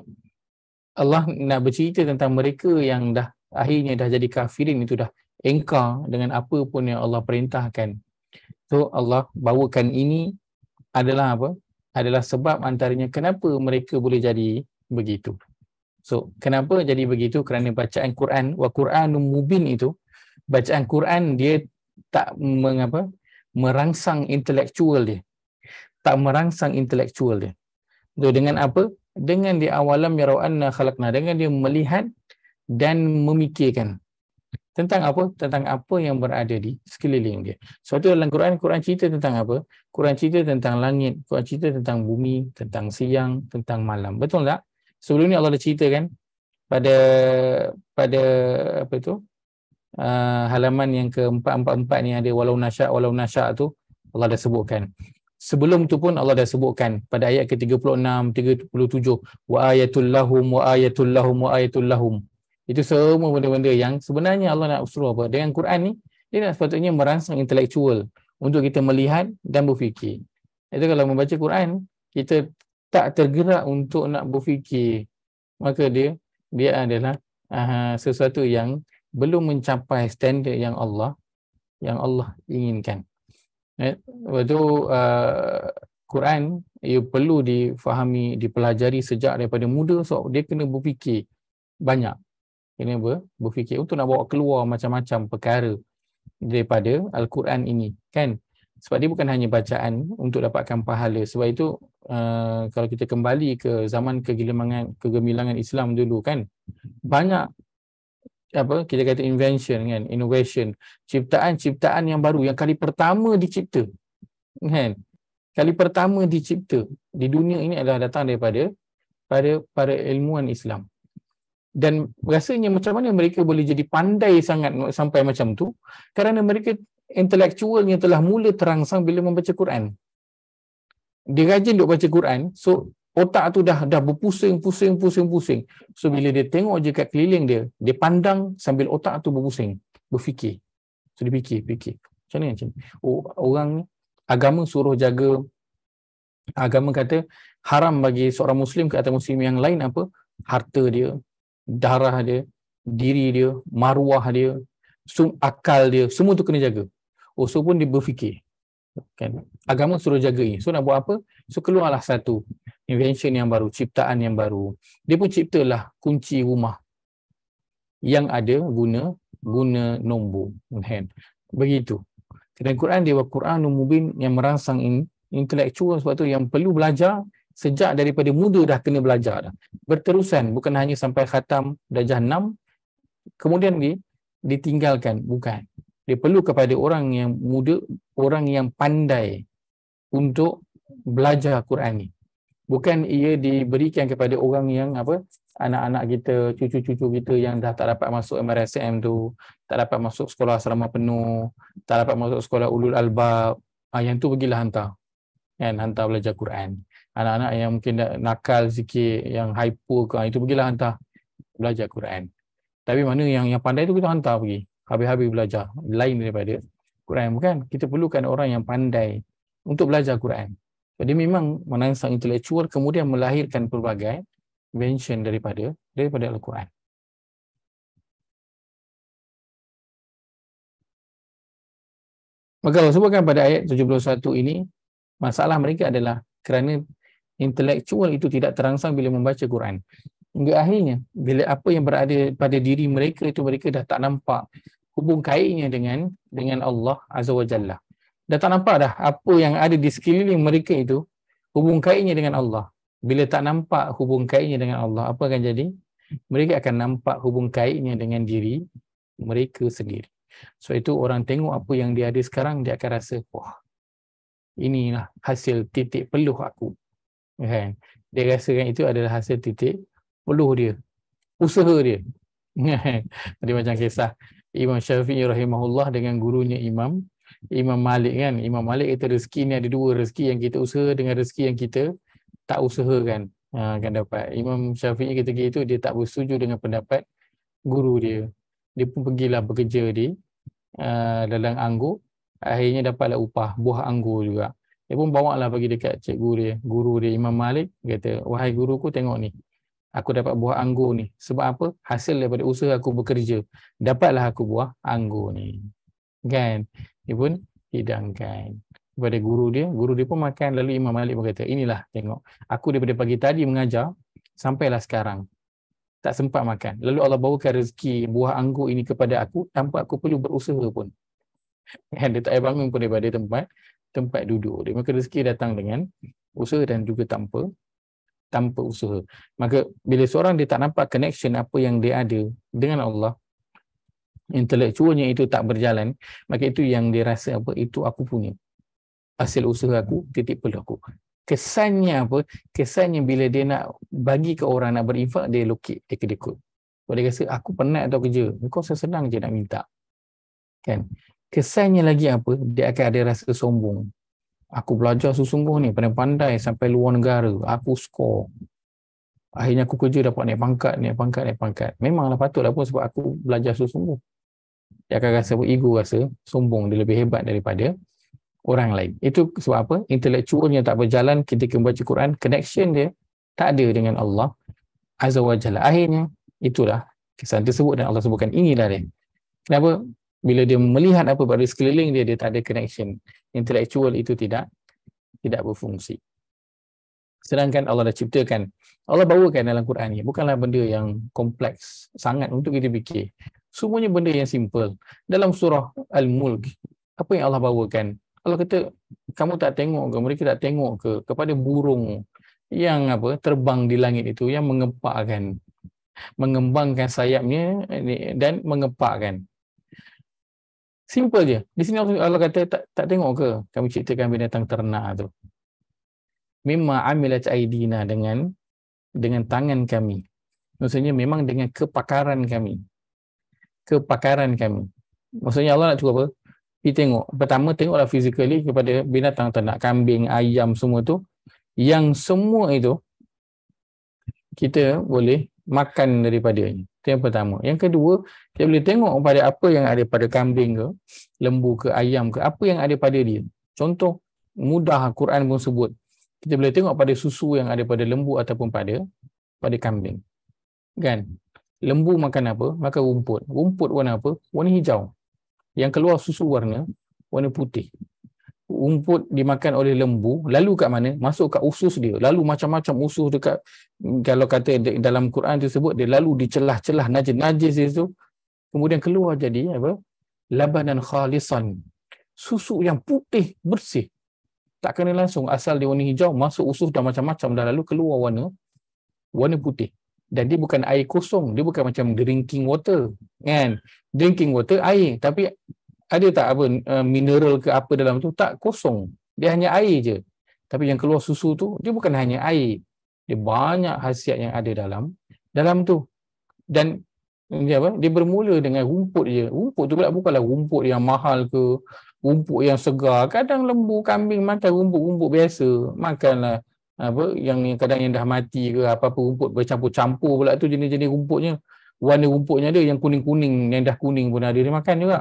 Allah nak bercerita tentang mereka yang dah akhirnya dah jadi kafirin itu dah engkar dengan apa pun yang Allah perintahkan. So Allah bawakan ini adalah apa? adalah sebab antaranya kenapa mereka boleh jadi begitu. So, kenapa jadi begitu? Kerana bacaan Quran wa Quran mubin itu bacaan Quran dia tak mengapa merangsang intelektual dia. Tak merangsang intelektual dia. So, dengan apa? Dengan di awalam yarawanna khalaqna dengan dia melihat dan memikirkan tentang apa tentang apa yang berada di sekeliling dia suatu dalam Quran Quran cerita tentang apa Quran cerita tentang langit Quran cerita tentang bumi tentang siang tentang malam betul tak sebelum ni Allah dah cerita kan pada pada apa tu uh, halaman yang ke-444 ni ada walau nasya walau nasya tu Allah dah sebutkan sebelum tu pun Allah dah sebutkan pada ayat ke-36 37 wa ayatul lahum wa ayatul lahum wa ayatul lahum itu semua benda-benda yang sebenarnya Allah nak suruh apa? Dengan Quran ni, dia nak sepatutnya merangsang intelektual untuk kita melihat dan berfikir. Itu kalau membaca Quran, kita tak tergerak untuk nak berfikir. Maka dia dia adalah aha, sesuatu yang belum mencapai standard yang Allah yang Allah inginkan. Eh, itu uh, ah, Quran ia perlu difahami, dipelajari sejak daripada muda sebab so dia kena berfikir banyak kena ber, berfikir untuk nak bawa keluar macam-macam perkara daripada Al-Quran ini kan sebab dia bukan hanya bacaan untuk dapatkan pahala sebab itu uh, kalau kita kembali ke zaman kegemilangan kegemilangan Islam dulu kan banyak apa kita kata invention kan innovation ciptaan-ciptaan yang baru yang kali pertama dicipta kan kali pertama dicipta di dunia ini adalah datang daripada pada para ilmuan Islam dan rasanya macam mana mereka boleh jadi pandai sangat sampai macam tu kerana mereka intellectualnya telah mula terangsang bila membaca Quran dia rajin duk baca Quran so otak tu dah dah berpusing pusing pusing pusing so bila dia tengok je kat keliling dia dia pandang sambil otak tu berpusing berfikir so dia fikir fikir macam mana macam oh, orang agama suruh jaga agama kata haram bagi seorang muslim ke atas muslim yang lain apa harta dia darah dia, diri dia, maruah dia, sum akal dia, semua tu kena jaga. Oh, so pun dia berfikir. Kan? Agama suruh jaga ini. So nak buat apa? So keluarlah satu invention yang baru, ciptaan yang baru. Dia pun ciptalah kunci rumah yang ada guna guna nombor. Hand. Begitu. Dan Quran dia Quran Mubin yang merangsang in, intellectual sebab tu yang perlu belajar sejak daripada muda dah kena belajar dah. Berterusan, bukan hanya sampai khatam darjah 6, kemudian dia ditinggalkan, bukan. Dia perlu kepada orang yang muda, orang yang pandai untuk belajar Quran ni. Bukan ia diberikan kepada orang yang apa anak-anak kita, cucu-cucu kita yang dah tak dapat masuk MRSM tu, tak dapat masuk sekolah asrama penuh, tak dapat masuk sekolah ulul albab, ah, yang tu pergilah hantar. Kan, hantar belajar Quran anak-anak yang mungkin nakal sikit, yang hyper ke, ah, itu pergilah hantar belajar Quran. Tapi mana yang yang pandai tu kita hantar pergi. Habis-habis belajar. Lain daripada Quran. Bukan? Kita perlukan orang yang pandai untuk belajar Quran. Jadi memang menansang intelektual kemudian melahirkan pelbagai mention daripada daripada Al-Quran. Maka kalau sebutkan pada ayat 71 ini, masalah mereka adalah kerana intelektual itu tidak terangsang bila membaca Quran. Hingga akhirnya, bila apa yang berada pada diri mereka itu, mereka dah tak nampak hubung kaitnya dengan dengan Allah Azza wa Jalla. Dah tak nampak dah apa yang ada di sekeliling mereka itu, hubung kaitnya dengan Allah. Bila tak nampak hubung kaitnya dengan Allah, apa akan jadi? Mereka akan nampak hubung kaitnya dengan diri mereka sendiri. So itu orang tengok apa yang dia ada sekarang, dia akan rasa, wah, inilah hasil titik peluh aku kan dia rasakan itu adalah hasil titik peluh dia usaha dia [LAUGHS] kan? dia macam kisah Imam Syafi'i rahimahullah dengan gurunya Imam Imam Malik kan Imam Malik kata rezeki ni ada dua rezeki yang kita usaha dengan rezeki yang kita tak usaha kan akan ha, dapat Imam Syafi'i kata gitu dia tak bersetuju dengan pendapat guru dia dia pun pergilah bekerja di uh, dalam anggur akhirnya dapatlah upah buah anggur juga dia pun bawa lah pergi dekat cikgu dia, guru dia Imam Malik. Dia kata, wahai guruku tengok ni. Aku dapat buah anggur ni. Sebab apa? Hasil daripada usaha aku bekerja. Dapatlah aku buah anggur ni. Kan? Dia pun hidangkan kepada guru dia. Guru dia pun makan. Lalu Imam Malik pun kata, inilah tengok. Aku daripada pagi tadi mengajar, sampailah sekarang. Tak sempat makan. Lalu Allah bawakan rezeki buah anggur ini kepada aku tanpa aku perlu berusaha pun. [LAUGHS] Kan? Dia tak payah bangun pun daripada tempat tempat duduk. Dia. Maka rezeki datang dengan usaha dan juga tanpa tanpa usaha. Maka bila seorang dia tak nampak connection apa yang dia ada dengan Allah, intelektualnya itu tak berjalan, maka itu yang dia rasa apa, itu aku punya. Hasil usaha aku, titik perlu aku. Kesannya apa? Kesannya bila dia nak bagi ke orang nak berinfak, dia lokit, dia kedekut. Dia rasa, aku penat atau kerja. Kau senang je nak minta. Kan? Kesannya lagi apa? Dia akan ada rasa sombong. Aku belajar sesungguh ni, pandai-pandai sampai luar negara. Aku skor. Akhirnya aku kerja dapat naik pangkat, naik pangkat, naik pangkat. Memanglah patutlah pun sebab aku belajar sesungguh. Dia akan rasa ego rasa sombong. Dia lebih hebat daripada orang lain. Itu sebab apa? Intellectualnya tak berjalan kita ketika membaca Quran. Connection dia tak ada dengan Allah. Azza wa Akhirnya itulah kesan tersebut dan Allah sebutkan inilah dia. Kenapa? bila dia melihat apa pada sekeliling dia dia tak ada connection intellectual itu tidak tidak berfungsi sedangkan Allah dah ciptakan Allah bawakan dalam Quran ni bukanlah benda yang kompleks sangat untuk kita fikir semuanya benda yang simple dalam surah al-mulk apa yang Allah bawakan Allah kata kamu tak tengok ke mereka tak tengok ke kepada burung yang apa terbang di langit itu yang mengepakkan mengembangkan sayapnya eh, dan mengepakkan Simple je. Di sini Allah kata tak tak tengok ke kami ciptakan binatang ternak tu. Mimma amilat aidina dengan dengan tangan kami. Maksudnya memang dengan kepakaran kami. Kepakaran kami. Maksudnya Allah nak cuba apa? Kita tengok. Pertama tengoklah physically kepada binatang ternak, kambing, ayam semua tu. Yang semua itu kita boleh makan daripadanya. Itu yang pertama. Yang kedua, kita boleh tengok pada apa yang ada pada kambing ke, lembu ke, ayam ke, apa yang ada pada dia. Contoh mudah Quran pun sebut. Kita boleh tengok pada susu yang ada pada lembu ataupun pada pada kambing. Kan? Lembu makan apa? Makan rumput. Rumput warna apa? Warna hijau. Yang keluar susu warna warna putih rumput dimakan oleh lembu lalu kat mana masuk kat usus dia lalu macam-macam usus dekat mm, kalau kata dalam Quran tu sebut dia lalu dicelah-celah najis najis itu kemudian keluar jadi apa labanan khalisan susu yang putih bersih tak kena langsung asal dia warna hijau masuk usus dan macam-macam dah lalu keluar warna warna putih dan dia bukan air kosong dia bukan macam drinking water kan drinking water air tapi ada tak apa eh, mineral ke apa dalam tu tak kosong dia hanya air je tapi yang keluar susu tu dia bukan hanya air dia banyak khasiat yang ada dalam dalam tu dan eh, dia apa dia bermula dengan rumput je rumput tu pula bukanlah rumput yang mahal ke rumput yang segar kadang lembu kambing makan rumput-rumput biasa makanlah apa yang kadang yang dah mati ke apa-apa rumput bercampur-campur pula tu jenis-jenis rumputnya warna rumputnya ada yang kuning-kuning yang dah kuning pun ada dia makan juga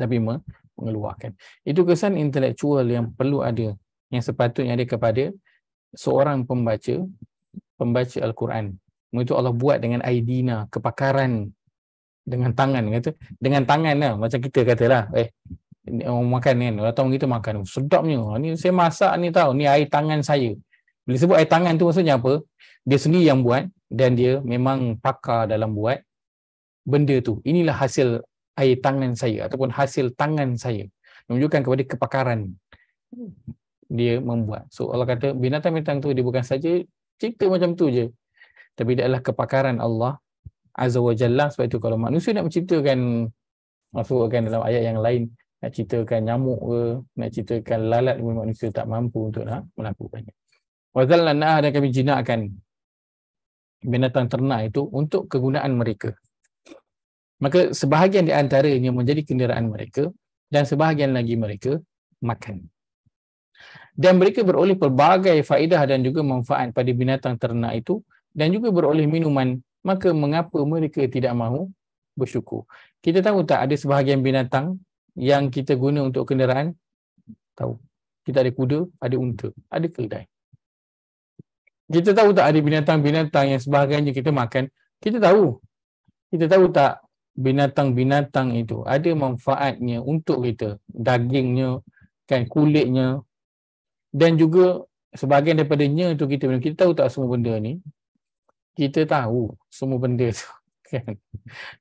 tapi mengeluarkan. Itu kesan intelektual yang perlu ada, yang sepatutnya ada kepada seorang pembaca, pembaca Al-Quran. Itu Allah buat dengan aidina, kepakaran dengan tangan kata dengan tangan lah macam kita katalah eh orang makan kan orang tahu kita makan sedapnya ah, ni saya masak ni tahu ni air tangan saya bila sebut air tangan tu maksudnya apa dia sendiri yang buat dan dia memang pakar dalam buat benda tu inilah hasil air tangan saya ataupun hasil tangan saya menunjukkan kepada kepakaran dia membuat so Allah kata binatang-binatang tu dia bukan saja cipta macam tu je tapi dia adalah kepakaran Allah azza wa jalla sebab itu kalau manusia nak menciptakan akan dalam ayat yang lain nak ceritakan nyamuk ke nak ceritakan lalat pun manusia tak mampu untuk nak melakukannya wa zallana dan kami jinakan binatang ternak itu untuk kegunaan mereka maka sebahagian di antaranya menjadi kenderaan mereka dan sebahagian lagi mereka makan. Dan mereka beroleh pelbagai faedah dan juga manfaat pada binatang ternak itu dan juga beroleh minuman, maka mengapa mereka tidak mahu bersyukur? Kita tahu tak ada sebahagian binatang yang kita guna untuk kenderaan? Tahu. Kita ada kuda, ada unta, ada keledai. Kita tahu tak ada binatang-binatang yang sebahagiannya kita makan? Kita tahu. Kita tahu tak binatang-binatang itu ada manfaatnya untuk kita dagingnya kan kulitnya dan juga sebahagian daripadanya itu kita kita tahu tak semua benda ni kita tahu semua benda tu [LAUGHS] kan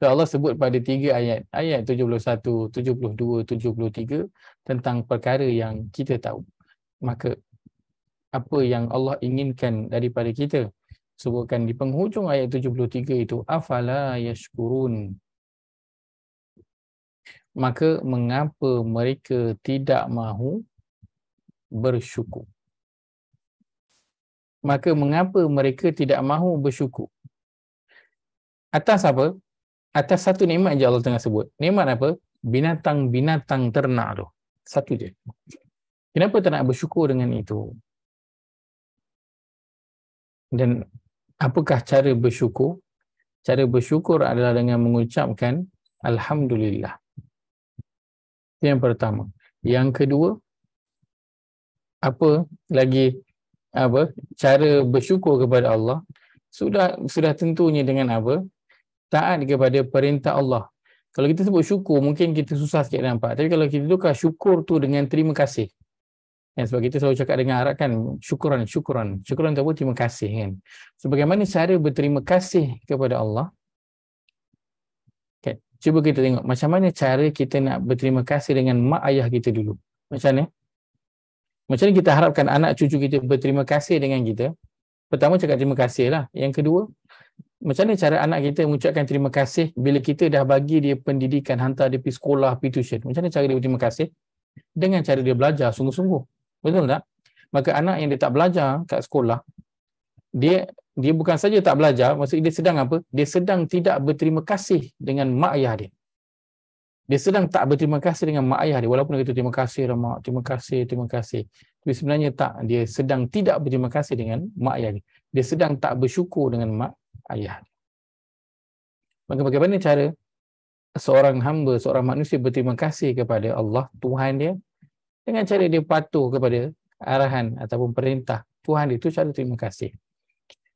Allah sebut pada tiga ayat ayat 71 72 73 tentang perkara yang kita tahu maka apa yang Allah inginkan daripada kita sebutkan di penghujung ayat 73 itu afala yashkurun maka mengapa mereka tidak mahu bersyukur? Maka mengapa mereka tidak mahu bersyukur? Atas apa? Atas satu nikmat yang Allah tengah sebut. Nikmat apa? Binatang-binatang ternak tu. Satu je. Kenapa tak nak bersyukur dengan itu? Dan apakah cara bersyukur? Cara bersyukur adalah dengan mengucapkan Alhamdulillah. Itu yang pertama. Yang kedua, apa lagi apa cara bersyukur kepada Allah sudah sudah tentunya dengan apa taat kepada perintah Allah kalau kita sebut syukur mungkin kita susah sikit nampak tapi kalau kita tukar syukur tu dengan terima kasih ya, sebab kita selalu cakap dengan Arab kan syukuran syukuran syukuran tu apa terima kasih kan sebagaimana cara berterima kasih kepada Allah Cuba kita tengok macam mana cara kita nak berterima kasih dengan mak ayah kita dulu. Macam mana? Macam mana kita harapkan anak cucu kita berterima kasih dengan kita? Pertama cakap terima kasih lah. Yang kedua, macam mana cara anak kita mengucapkan terima kasih bila kita dah bagi dia pendidikan, hantar dia pergi sekolah, pergi tuition. Macam mana cara dia berterima kasih? Dengan cara dia belajar sungguh-sungguh. Betul tak? Maka anak yang dia tak belajar kat sekolah, dia dia bukan saja tak belajar maksud dia sedang apa dia sedang tidak berterima kasih dengan mak ayah dia dia sedang tak berterima kasih dengan mak ayah dia walaupun dia kata terima kasih lah mak terima kasih terima kasih tapi sebenarnya tak dia sedang tidak berterima kasih dengan mak ayah dia dia sedang tak bersyukur dengan mak ayah dia maka bagaimana cara seorang hamba seorang manusia berterima kasih kepada Allah Tuhan dia dengan cara dia patuh kepada arahan ataupun perintah Tuhan itu cara terima kasih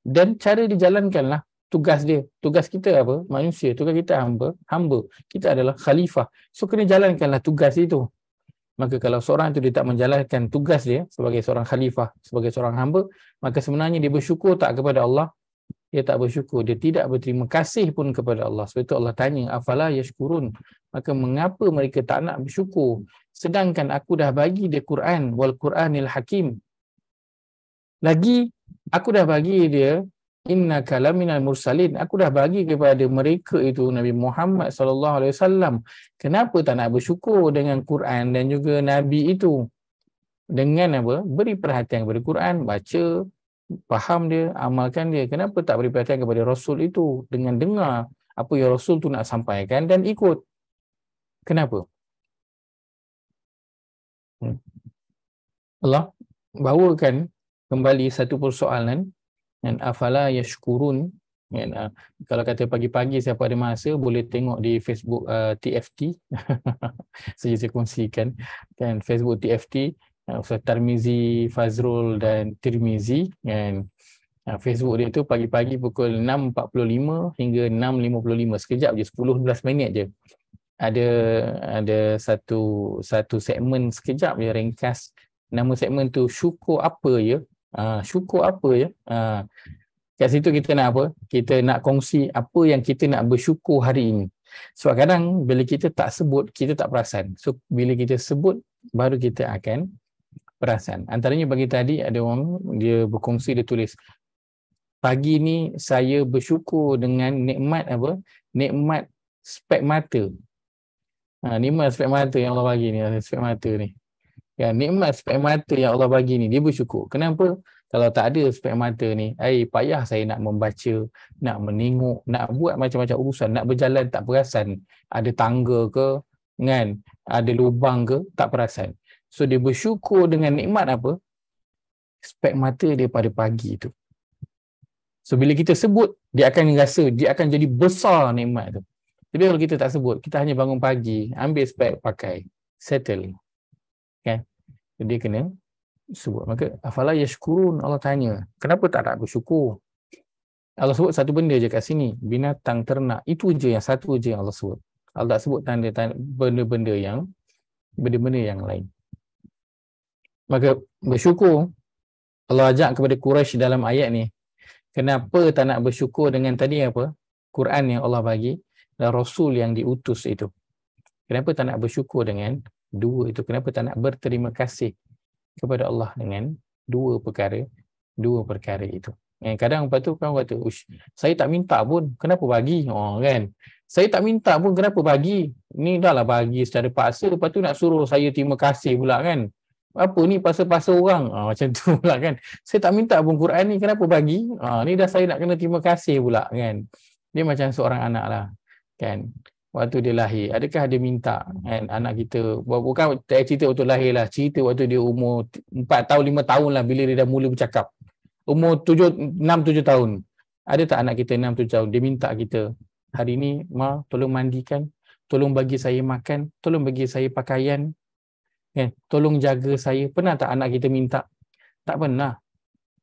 dan cara dijalankanlah tugas dia tugas kita apa manusia tugas kita hamba hamba kita adalah khalifah so kena jalankanlah tugas itu maka kalau seorang itu dia tak menjalankan tugas dia sebagai seorang khalifah sebagai seorang hamba maka sebenarnya dia bersyukur tak kepada Allah dia tak bersyukur dia tidak berterima kasih pun kepada Allah sebab itu Allah tanya afala yashkurun maka mengapa mereka tak nak bersyukur sedangkan aku dah bagi dia Quran wal Quranil hakim lagi aku dah bagi dia inna kalamina mursalin aku dah bagi kepada mereka itu Nabi Muhammad sallallahu alaihi wasallam kenapa tak nak bersyukur dengan Quran dan juga nabi itu dengan apa beri perhatian kepada Quran baca faham dia amalkan dia kenapa tak beri perhatian kepada rasul itu dengan dengar apa yang rasul tu nak sampaikan dan ikut kenapa hmm. Allah bawakan kembali satu persoalan dan afala yashkurun kan uh, kalau kata pagi-pagi siapa ada masa boleh tengok di Facebook uh, ah, TFT [LAUGHS] saya saya kongsikan kan Facebook TFT uh, ah, Ustaz Tarmizi Fazrul dan Tirmizi kan Facebook dia tu pagi-pagi pukul 6.45 hingga 6.55 sekejap je 10-12 minit je ada ada satu satu segmen sekejap je ringkas nama segmen tu syukur apa ya Ha, syukur apa ya? Ha, kat situ kita nak apa? Kita nak kongsi apa yang kita nak bersyukur hari ini. Sebab kadang bila kita tak sebut, kita tak perasan. So, bila kita sebut, baru kita akan perasan. Antaranya bagi tadi, ada orang dia berkongsi, dia tulis, pagi ni saya bersyukur dengan nikmat apa? Nikmat spek mata. Ha, nikmat spek mata yang Allah bagi ni, spek mata ni kan nikmat sepek mata yang Allah bagi ni dia bersyukur kenapa kalau tak ada spek mata ni ai payah saya nak membaca nak meninguk, nak buat macam-macam urusan nak berjalan tak perasan ada tangga ke kan ada lubang ke tak perasan so dia bersyukur dengan nikmat apa Spek mata dia pada pagi tu So bila kita sebut dia akan rasa dia akan jadi besar nikmat tu. Tapi kalau kita tak sebut, kita hanya bangun pagi, ambil spek pakai, settle. Kan? dia kena sebut maka afala yashkurun Allah tanya kenapa tak nak bersyukur Allah sebut satu benda je kat sini binatang ternak itu je yang satu je yang Allah sebut Allah tak sebut tanda benda-benda yang benda-benda yang lain maka bersyukur Allah ajak kepada Quraisy dalam ayat ni kenapa tak nak bersyukur dengan tadi apa Quran yang Allah bagi dan Rasul yang diutus itu kenapa tak nak bersyukur dengan dua itu kenapa tak nak berterima kasih kepada Allah dengan dua perkara dua perkara itu eh, kadang lepas tu kan kata Ush, saya tak minta pun kenapa bagi oh, kan saya tak minta pun kenapa bagi ni dah lah bagi secara paksa lepas tu nak suruh saya terima kasih pula kan apa ni pasal-pasal orang ha, macam tu [LAUGHS] pula kan saya tak minta pun Quran ni kenapa bagi ha, ni dah saya nak kena terima kasih pula kan dia macam seorang anak lah kan waktu dia lahir adakah dia minta hmm. kan anak kita bukan cerita waktu lahir lah cerita waktu dia umur 4 tahun 5 tahun lah bila dia dah mula bercakap umur 7 6 7 tahun ada tak anak kita 6 7 tahun dia minta kita hari ni ma tolong mandikan tolong bagi saya makan tolong bagi saya pakaian kan tolong jaga saya pernah tak anak kita minta tak pernah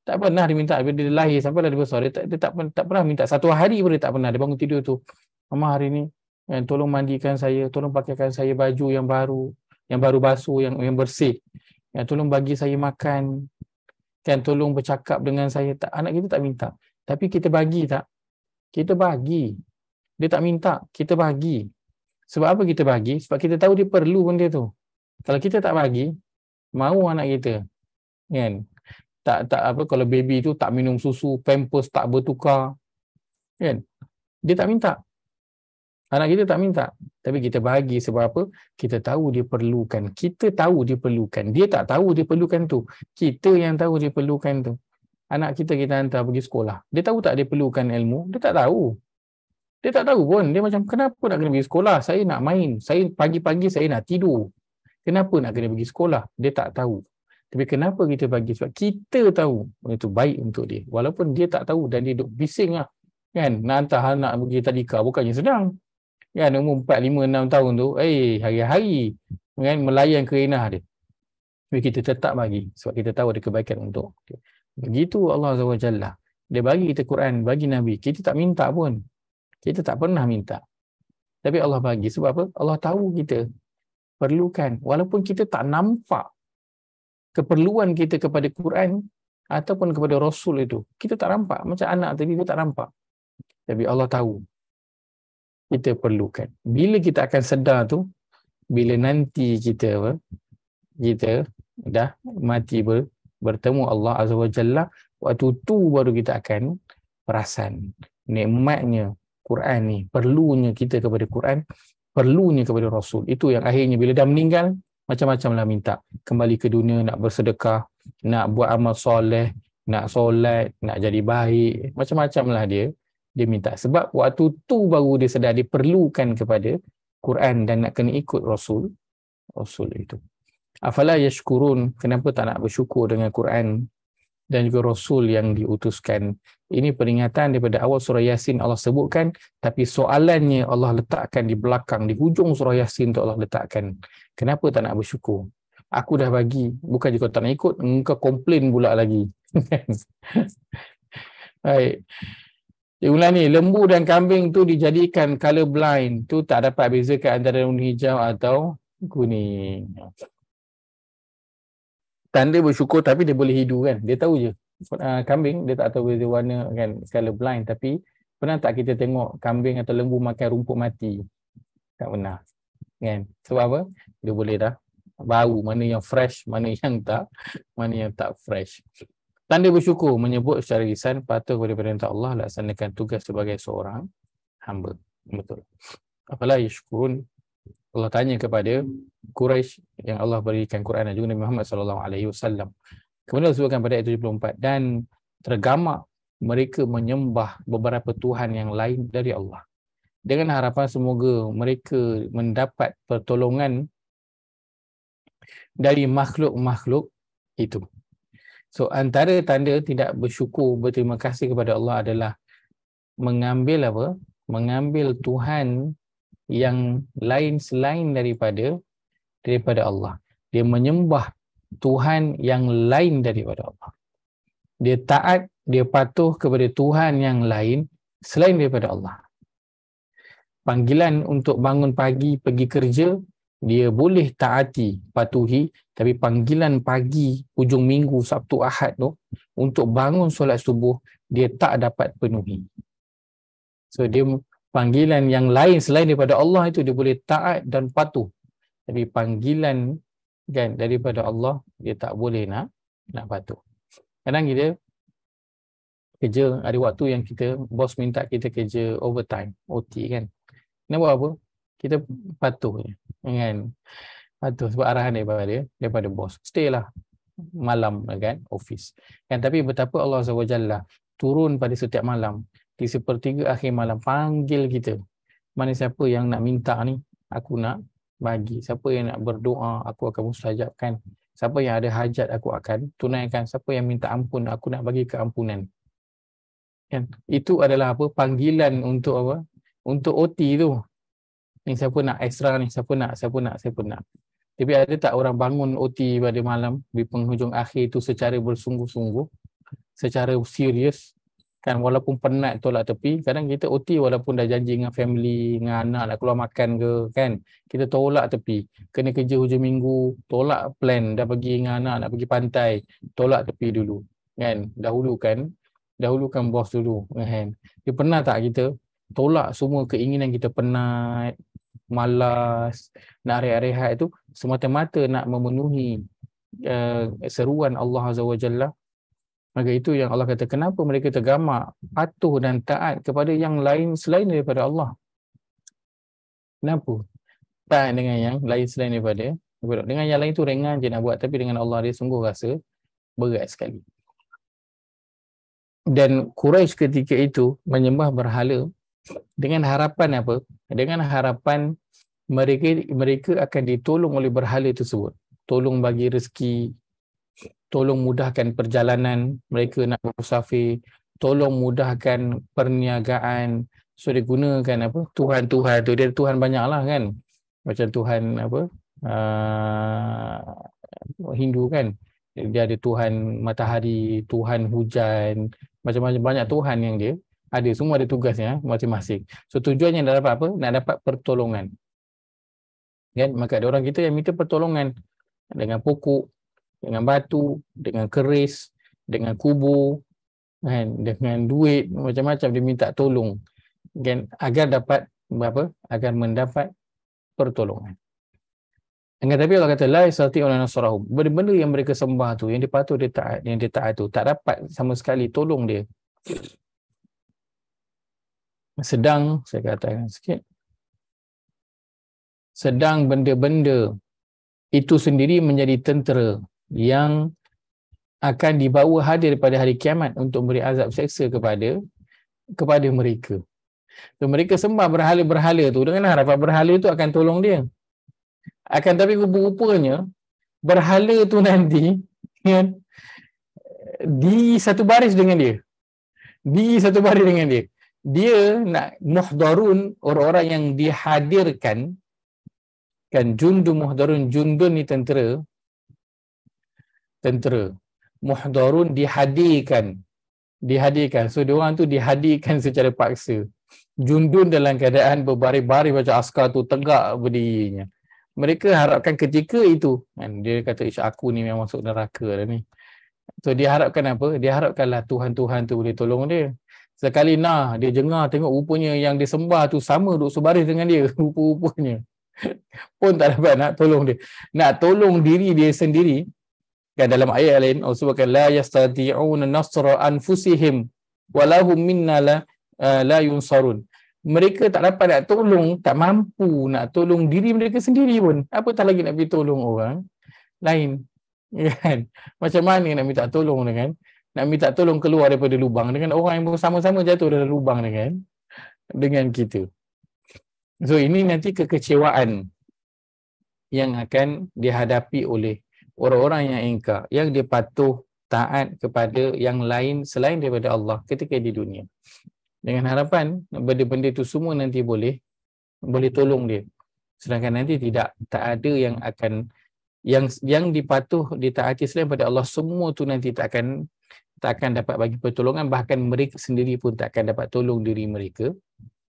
tak pernah dia minta bila dia lahir sampai lah dia besar dia tak, dia tak, tak pernah minta satu hari pun dia tak pernah dia bangun tidur tu mama hari ni dan tolong mandikan saya, tolong pakaikan saya baju yang baru, yang baru basuh, yang yang bersih. Dan tolong bagi saya makan. Dan tolong bercakap dengan saya. Tak, anak kita tak minta. Tapi kita bagi tak? Kita bagi. Dia tak minta, kita bagi. Sebab apa kita bagi? Sebab kita tahu dia perlu benda tu. Kalau kita tak bagi, mau anak kita. Kan? Tak tak apa kalau baby tu tak minum susu, Pampers tak bertukar. Kan? Dia tak minta. Anak kita tak minta. Tapi kita bagi sebab apa? Kita tahu dia perlukan. Kita tahu dia perlukan. Dia tak tahu dia perlukan tu. Kita yang tahu dia perlukan tu. Anak kita kita hantar pergi sekolah. Dia tahu tak dia perlukan ilmu? Dia tak tahu. Dia tak tahu pun. Dia macam, kenapa nak kena pergi sekolah? Saya nak main. Saya pagi-pagi saya nak tidur. Kenapa nak kena pergi sekolah? Dia tak tahu. Tapi kenapa kita bagi? Sebab kita tahu itu baik untuk dia. Walaupun dia tak tahu dan dia duduk bising lah. Kan? Nak hantar anak pergi tadika. Bukannya sedang kan umur 4 5 6 tahun tu eh hari-hari kan melayan kerenah dia tapi kita tetap bagi sebab kita tahu ada kebaikan untuk okay. begitu Allah SWT dia bagi kita Quran bagi Nabi kita tak minta pun kita tak pernah minta tapi Allah bagi sebab apa Allah tahu kita perlukan walaupun kita tak nampak keperluan kita kepada Quran ataupun kepada Rasul itu kita tak nampak macam anak tadi kita tak nampak tapi Allah tahu kita perlukan. Bila kita akan sedar tu, bila nanti kita kita dah mati ber, bertemu Allah Azza wa Jalla, waktu tu baru kita akan perasan nikmatnya Quran ni, perlunya kita kepada Quran, perlunya kepada Rasul. Itu yang akhirnya bila dah meninggal, macam-macamlah minta kembali ke dunia nak bersedekah, nak buat amal soleh, nak solat, nak jadi baik, macam-macamlah dia dia minta sebab waktu tu baru dia sedar dia perlukan kepada Quran dan nak kena ikut Rasul Rasul itu afala yashkurun kenapa tak nak bersyukur dengan Quran dan juga Rasul yang diutuskan ini peringatan daripada awal surah Yasin Allah sebutkan tapi soalannya Allah letakkan di belakang di hujung surah Yasin tu Allah letakkan kenapa tak nak bersyukur aku dah bagi bukan juga tak nak ikut engkau komplain pula lagi [LAUGHS] baik right. Dia ulang ni, lembu dan kambing tu dijadikan blind Tu tak dapat bezakan antara warna hijau atau kuning. Tanda bersyukur tapi dia boleh hidu kan. Dia tahu je. Uh, kambing dia tak tahu beza warna kan blind tapi pernah tak kita tengok kambing atau lembu makan rumput mati? Tak pernah. Kan? Sebab apa? Dia boleh dah bau mana yang fresh, mana yang tak, mana yang tak fresh. Tanda bersyukur menyebut secara lisan patuh kepada perintah Allah laksanakan tugas sebagai seorang hamba. Betul. Apalah yashkurun Allah tanya kepada Quraisy yang Allah berikan Quran dan juga Nabi Muhammad sallallahu alaihi wasallam. Kemudian disebutkan pada ayat 74 dan tergamak mereka menyembah beberapa tuhan yang lain dari Allah. Dengan harapan semoga mereka mendapat pertolongan dari makhluk-makhluk itu. So antara tanda tidak bersyukur berterima kasih kepada Allah adalah mengambil apa? Mengambil Tuhan yang lain selain daripada daripada Allah. Dia menyembah Tuhan yang lain daripada Allah. Dia taat, dia patuh kepada Tuhan yang lain selain daripada Allah. Panggilan untuk bangun pagi pergi kerja dia boleh taati patuhi tapi panggilan pagi hujung minggu Sabtu Ahad tu untuk bangun solat subuh dia tak dapat penuhi so dia panggilan yang lain selain daripada Allah itu dia boleh taat dan patuh tapi panggilan kan daripada Allah dia tak boleh nak nak patuh kadang kita kerja ada waktu yang kita bos minta kita kerja overtime OT kan nak buat apa kita patuh kan patuh sebab arahan daripada daripada bos stay lah malam kan office kan tapi betapa Allah SWT turun pada setiap malam di sepertiga akhir malam panggil kita mana siapa yang nak minta ni aku nak bagi siapa yang nak berdoa aku akan mustajabkan siapa yang ada hajat aku akan tunaikan siapa yang minta ampun aku nak bagi keampunan kan itu adalah apa panggilan untuk apa untuk OT tu ni siapa nak extra ni siapa nak siapa nak siapa nak tapi ada tak orang bangun OT pada malam di penghujung akhir tu secara bersungguh-sungguh secara serius kan walaupun penat tolak tepi kadang kita OT walaupun dah janji dengan family dengan anak nak keluar makan ke kan kita tolak tepi kena kerja hujung minggu tolak plan dah pergi dengan anak nak pergi pantai tolak tepi dulu kan dahulukan dahulukan bos dulu kan dia pernah tak kita tolak semua keinginan kita penat malas, nak rehat-rehat itu semata-mata nak memenuhi uh, seruan Allah Azza wa Jalla. Maka itu yang Allah kata, kenapa mereka tergamak, patuh dan taat kepada yang lain selain daripada Allah? Kenapa? Taat dengan yang lain selain daripada dengan yang lain itu ringan je nak buat tapi dengan Allah dia sungguh rasa berat sekali. Dan Quraisy ketika itu menyembah berhala dengan harapan apa? Dengan harapan mereka mereka akan ditolong oleh berhala tersebut. Tolong bagi rezeki, tolong mudahkan perjalanan mereka nak bersafir, tolong mudahkan perniagaan. So dia gunakan apa? Tuhan-Tuhan tu. Dia Tuhan banyaklah kan. Macam Tuhan apa? Uh, Hindu kan. Dia ada Tuhan matahari, Tuhan hujan, macam-macam banyak Tuhan yang dia ada semua ada tugasnya masing-masing. So tujuannya nak dapat apa? Nak dapat pertolongan. Kan? Maka ada orang kita yang minta pertolongan dengan pokok, dengan batu, dengan keris, dengan kubur, kan? dengan duit macam-macam dia minta tolong kan agar dapat apa? Agar mendapat pertolongan. Enggak tapi Allah kata la isati ulana nasrahum. Benda-benda yang mereka sembah tu yang dia patut dia taat, yang dia taat tu tak dapat sama sekali tolong dia sedang saya katakan sikit sedang benda-benda itu sendiri menjadi tentera yang akan dibawa hadir pada hari kiamat untuk beri azab seksa kepada kepada mereka. So, mereka sembah berhala-berhala tu dengan harapan berhala tu akan tolong dia. Akan tapi rupanya berhala tu nanti kan, di satu baris dengan dia. Di satu baris dengan dia dia nak muhdarun orang-orang yang dihadirkan kan jundu muhdarun jundun ni tentera tentera muhdarun dihadirkan dihadirkan so diorang tu dihadirkan [LAUGHS] secara paksa jundun dalam keadaan berbaris-baris macam askar tu tegak berdirinya mereka harapkan ketika itu kan dia kata isy aku ni memang masuk neraka dah ni so dia harapkan apa dia harapkanlah tuhan-tuhan tu boleh tolong dia Sekali nah dia jengah tengok rupanya yang dia sembah tu sama duk sebaris dengan dia [LAUGHS] rupa-rupanya. Pun tak dapat nak tolong dia. Nak tolong diri dia sendiri kan dalam ayat lain Allah sebutkan la yastati'un nasra anfusihim walahum minna la, uh, la yunsarun. Mereka tak dapat nak tolong, tak mampu nak tolong diri mereka sendiri pun. Apatah lagi nak pergi tolong orang lain. [LAUGHS] Kan? Macam mana nak minta tolong dengan nak minta tolong keluar daripada lubang dengan orang yang bersama sama jatuh dalam lubang kan? dengan dengan kita. So ini nanti kekecewaan yang akan dihadapi oleh orang-orang yang ingkar yang dia patuh taat kepada yang lain selain daripada Allah ketika di dunia. Dengan harapan benda-benda itu semua nanti boleh boleh tolong dia. Sedangkan nanti tidak tak ada yang akan yang yang dipatuh ditaati selain pada Allah semua tu nanti tak akan tak akan dapat bagi pertolongan bahkan mereka sendiri pun tak akan dapat tolong diri mereka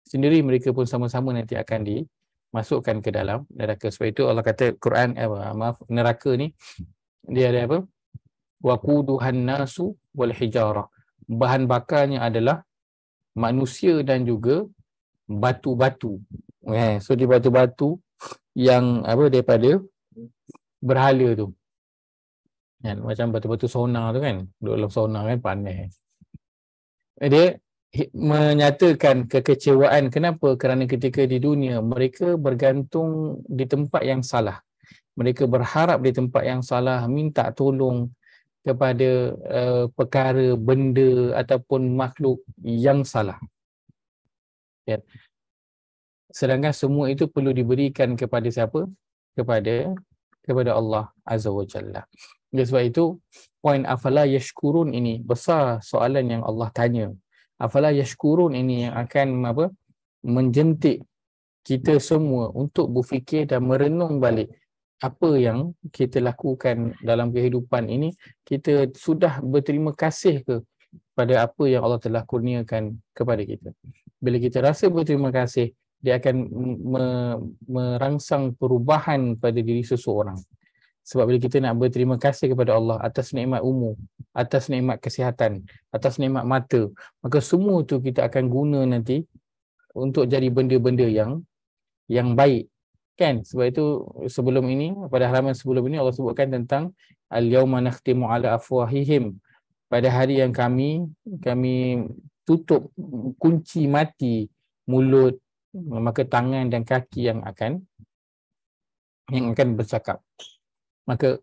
sendiri mereka pun sama-sama nanti akan dimasukkan ke dalam neraka sebab itu Allah kata Quran eh, apa maaf neraka ni dia ada apa waquduhan nasu wal hijara bahan bakarnya adalah manusia dan juga batu-batu okay. Eh, so di batu-batu yang apa daripada berhala tu Kan? Macam betul-betul sona tu kan. Duduk dalam sona kan panas. Eh, dia menyatakan kekecewaan. Kenapa? Kerana ketika di dunia mereka bergantung di tempat yang salah. Mereka berharap di tempat yang salah, minta tolong kepada uh, perkara, benda ataupun makhluk yang salah. Ya. Sedangkan semua itu perlu diberikan kepada siapa? Kepada kepada Allah Azza wa Jalla. Oleh sebab itu, poin afala yashkurun ini besar soalan yang Allah tanya. Afala yashkurun ini yang akan apa menjentik kita semua untuk berfikir dan merenung balik apa yang kita lakukan dalam kehidupan ini kita sudah berterima kasih ke pada apa yang Allah telah kurniakan kepada kita bila kita rasa berterima kasih dia akan merangsang perubahan pada diri seseorang sebab bila kita nak berterima kasih kepada Allah atas nikmat umur, atas nikmat kesihatan, atas nikmat mata, maka semua tu kita akan guna nanti untuk jadi benda-benda yang yang baik. Kan? Sebab itu sebelum ini, pada halaman sebelum ini Allah sebutkan tentang Al-Yawma Nakhtimu Ala Afwahihim Pada hari yang kami kami tutup kunci mati mulut maka tangan dan kaki yang akan yang akan bercakap maka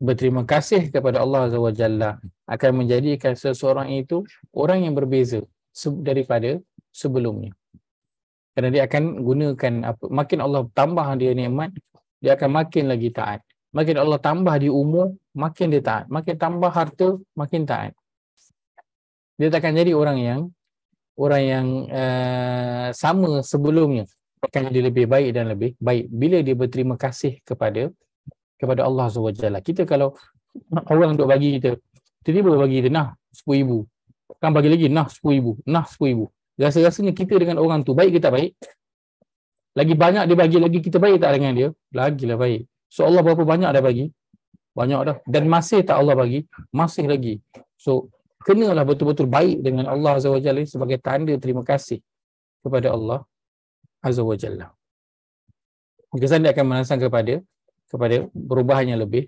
berterima kasih kepada Allah Azza wa Jalla akan menjadikan seseorang itu orang yang berbeza daripada sebelumnya. Kerana dia akan gunakan apa, makin Allah tambah dia nikmat, dia akan makin lagi taat. Makin Allah tambah dia umur, makin dia taat. Makin tambah harta, makin taat. Dia takkan jadi orang yang orang yang uh, sama sebelumnya. Akan jadi lebih baik dan lebih baik bila dia berterima kasih kepada kepada Allah SWT. Kita kalau orang untuk bagi kita, tiba-tiba bagi kita, nah, RM10,000. Kan bagi lagi, nah, RM10,000. Nah, RM10,000. Rasa-rasanya kita dengan orang tu baik kita baik? Lagi banyak dia bagi, lagi kita baik tak dengan dia? Lagilah baik. So Allah berapa banyak dah bagi? Banyak dah. Dan masih tak Allah bagi? Masih lagi. So, kenalah betul-betul baik dengan Allah Azza wa sebagai tanda terima kasih kepada Allah Azza wa Jalla. Kesan dia akan merasakan kepada kepada perubahan yang lebih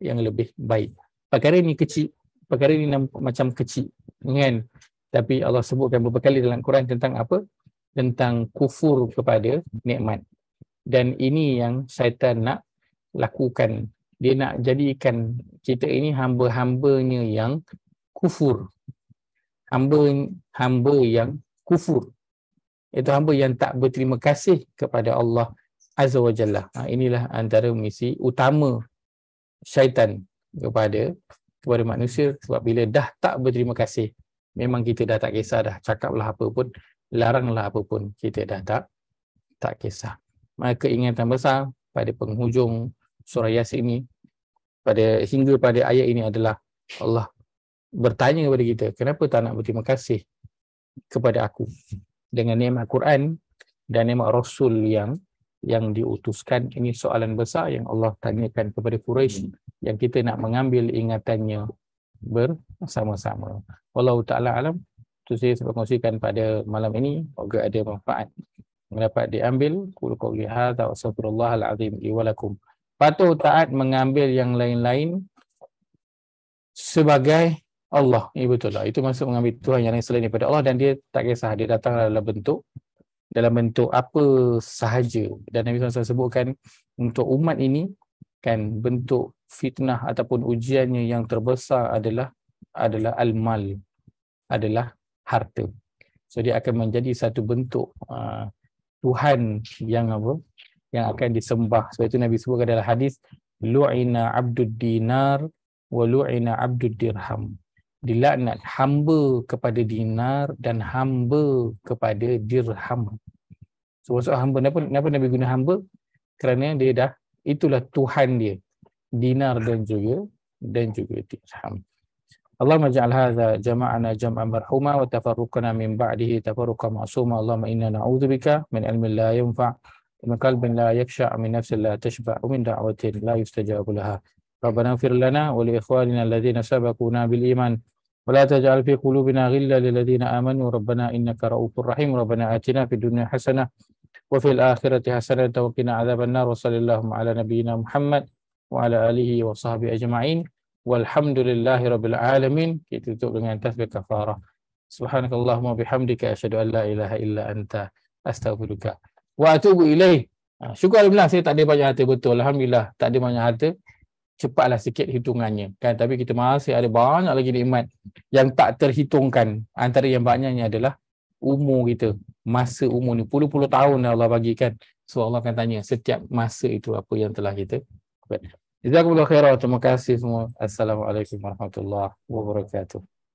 yang lebih baik. Perkara ini kecil, perkara ini macam kecil kan. Tapi Allah sebutkan beberapa kali dalam Quran tentang apa? Tentang kufur kepada nikmat. Dan ini yang syaitan nak lakukan. Dia nak jadikan kita ini hamba-hambanya yang kufur. Hamba hamba yang kufur. Itu hamba yang tak berterima kasih kepada Allah azza wajalla. Ha, inilah antara misi utama syaitan kepada kepada manusia sebab bila dah tak berterima kasih memang kita dah tak kisah dah cakaplah apa pun laranglah apa pun kita dah tak tak kisah maka ingatan besar pada penghujung surah yasin ini pada hingga pada ayat ini adalah Allah bertanya kepada kita kenapa tak nak berterima kasih kepada aku dengan nikmat Quran dan nikmat Rasul yang yang diutuskan ini soalan besar yang Allah tanyakan kepada Quraisy hmm. yang kita nak mengambil ingatannya bersama-sama. Wallahu taala alam. Itu saya sempat kongsikan pada malam ini. Semoga ada manfaat. Mendapat diambil. Kul qawli hadha wa sabrullah al-azim liwalakum. Patuh taat mengambil yang lain-lain sebagai Allah. Ya, betul lah. Itu maksud mengambil Tuhan yang lain selain daripada Allah dan dia tak kisah. Dia datang dalam bentuk dalam bentuk apa sahaja dan Nabi SAW sebutkan untuk umat ini kan bentuk fitnah ataupun ujiannya yang terbesar adalah adalah al-mal adalah harta so dia akan menjadi satu bentuk uh, Tuhan yang apa yang akan disembah sebab itu Nabi sebutkan dalam hadis lu'ina abdud dinar wa lu'ina abdud dirham dilaknat hamba kepada dinar dan hamba kepada dirham. So maksud hamba kenapa, kenapa Nabi guna hamba? Kerana dia dah itulah Tuhan dia. Dinar dan juga dan juga dirham. Allah ja'al hadha jama'ana jam'an marhuma wa tafarruqana min ba'dihi tafarruqan ma'suma. Allah ma inna na'udzu bika min ilmin la yanfa' min qalbin la yakhsha' min nafsin la tashba' wa min da'watin la yustajabu laha. ربنا اغفر لنا ولاخواننا الذين سبقونا بالايمان ولا تجعل في قلوبنا غلا للذين آمنوا ربنا إنك رؤوف رحيم ربنا اتنا في الدنيا حسنة وفي الاخره حسنة وقنا عذاب النار وصلى الله على نبينا محمد وعلى آله وصحبه اجمعين والحمد لله رب العالمين كتب من تثبت كفاره سبحانك اللهم وبحمدك اشهد ان لا اله الا انت استغفرك واتوب اليه شكرا لله سيدي تعدي بني هاتي بطول الحمد لله تعدي بني هاتي cepatlah sikit hitungannya kan tapi kita masih ada banyak lagi nikmat yang tak terhitungkan antara yang banyaknya adalah umur kita masa umur ni puluh-puluh tahun yang Allah bagikan so Allah akan tanya setiap masa itu apa yang telah kita buat jazakumullah khairan terima kasih semua assalamualaikum warahmatullahi wabarakatuh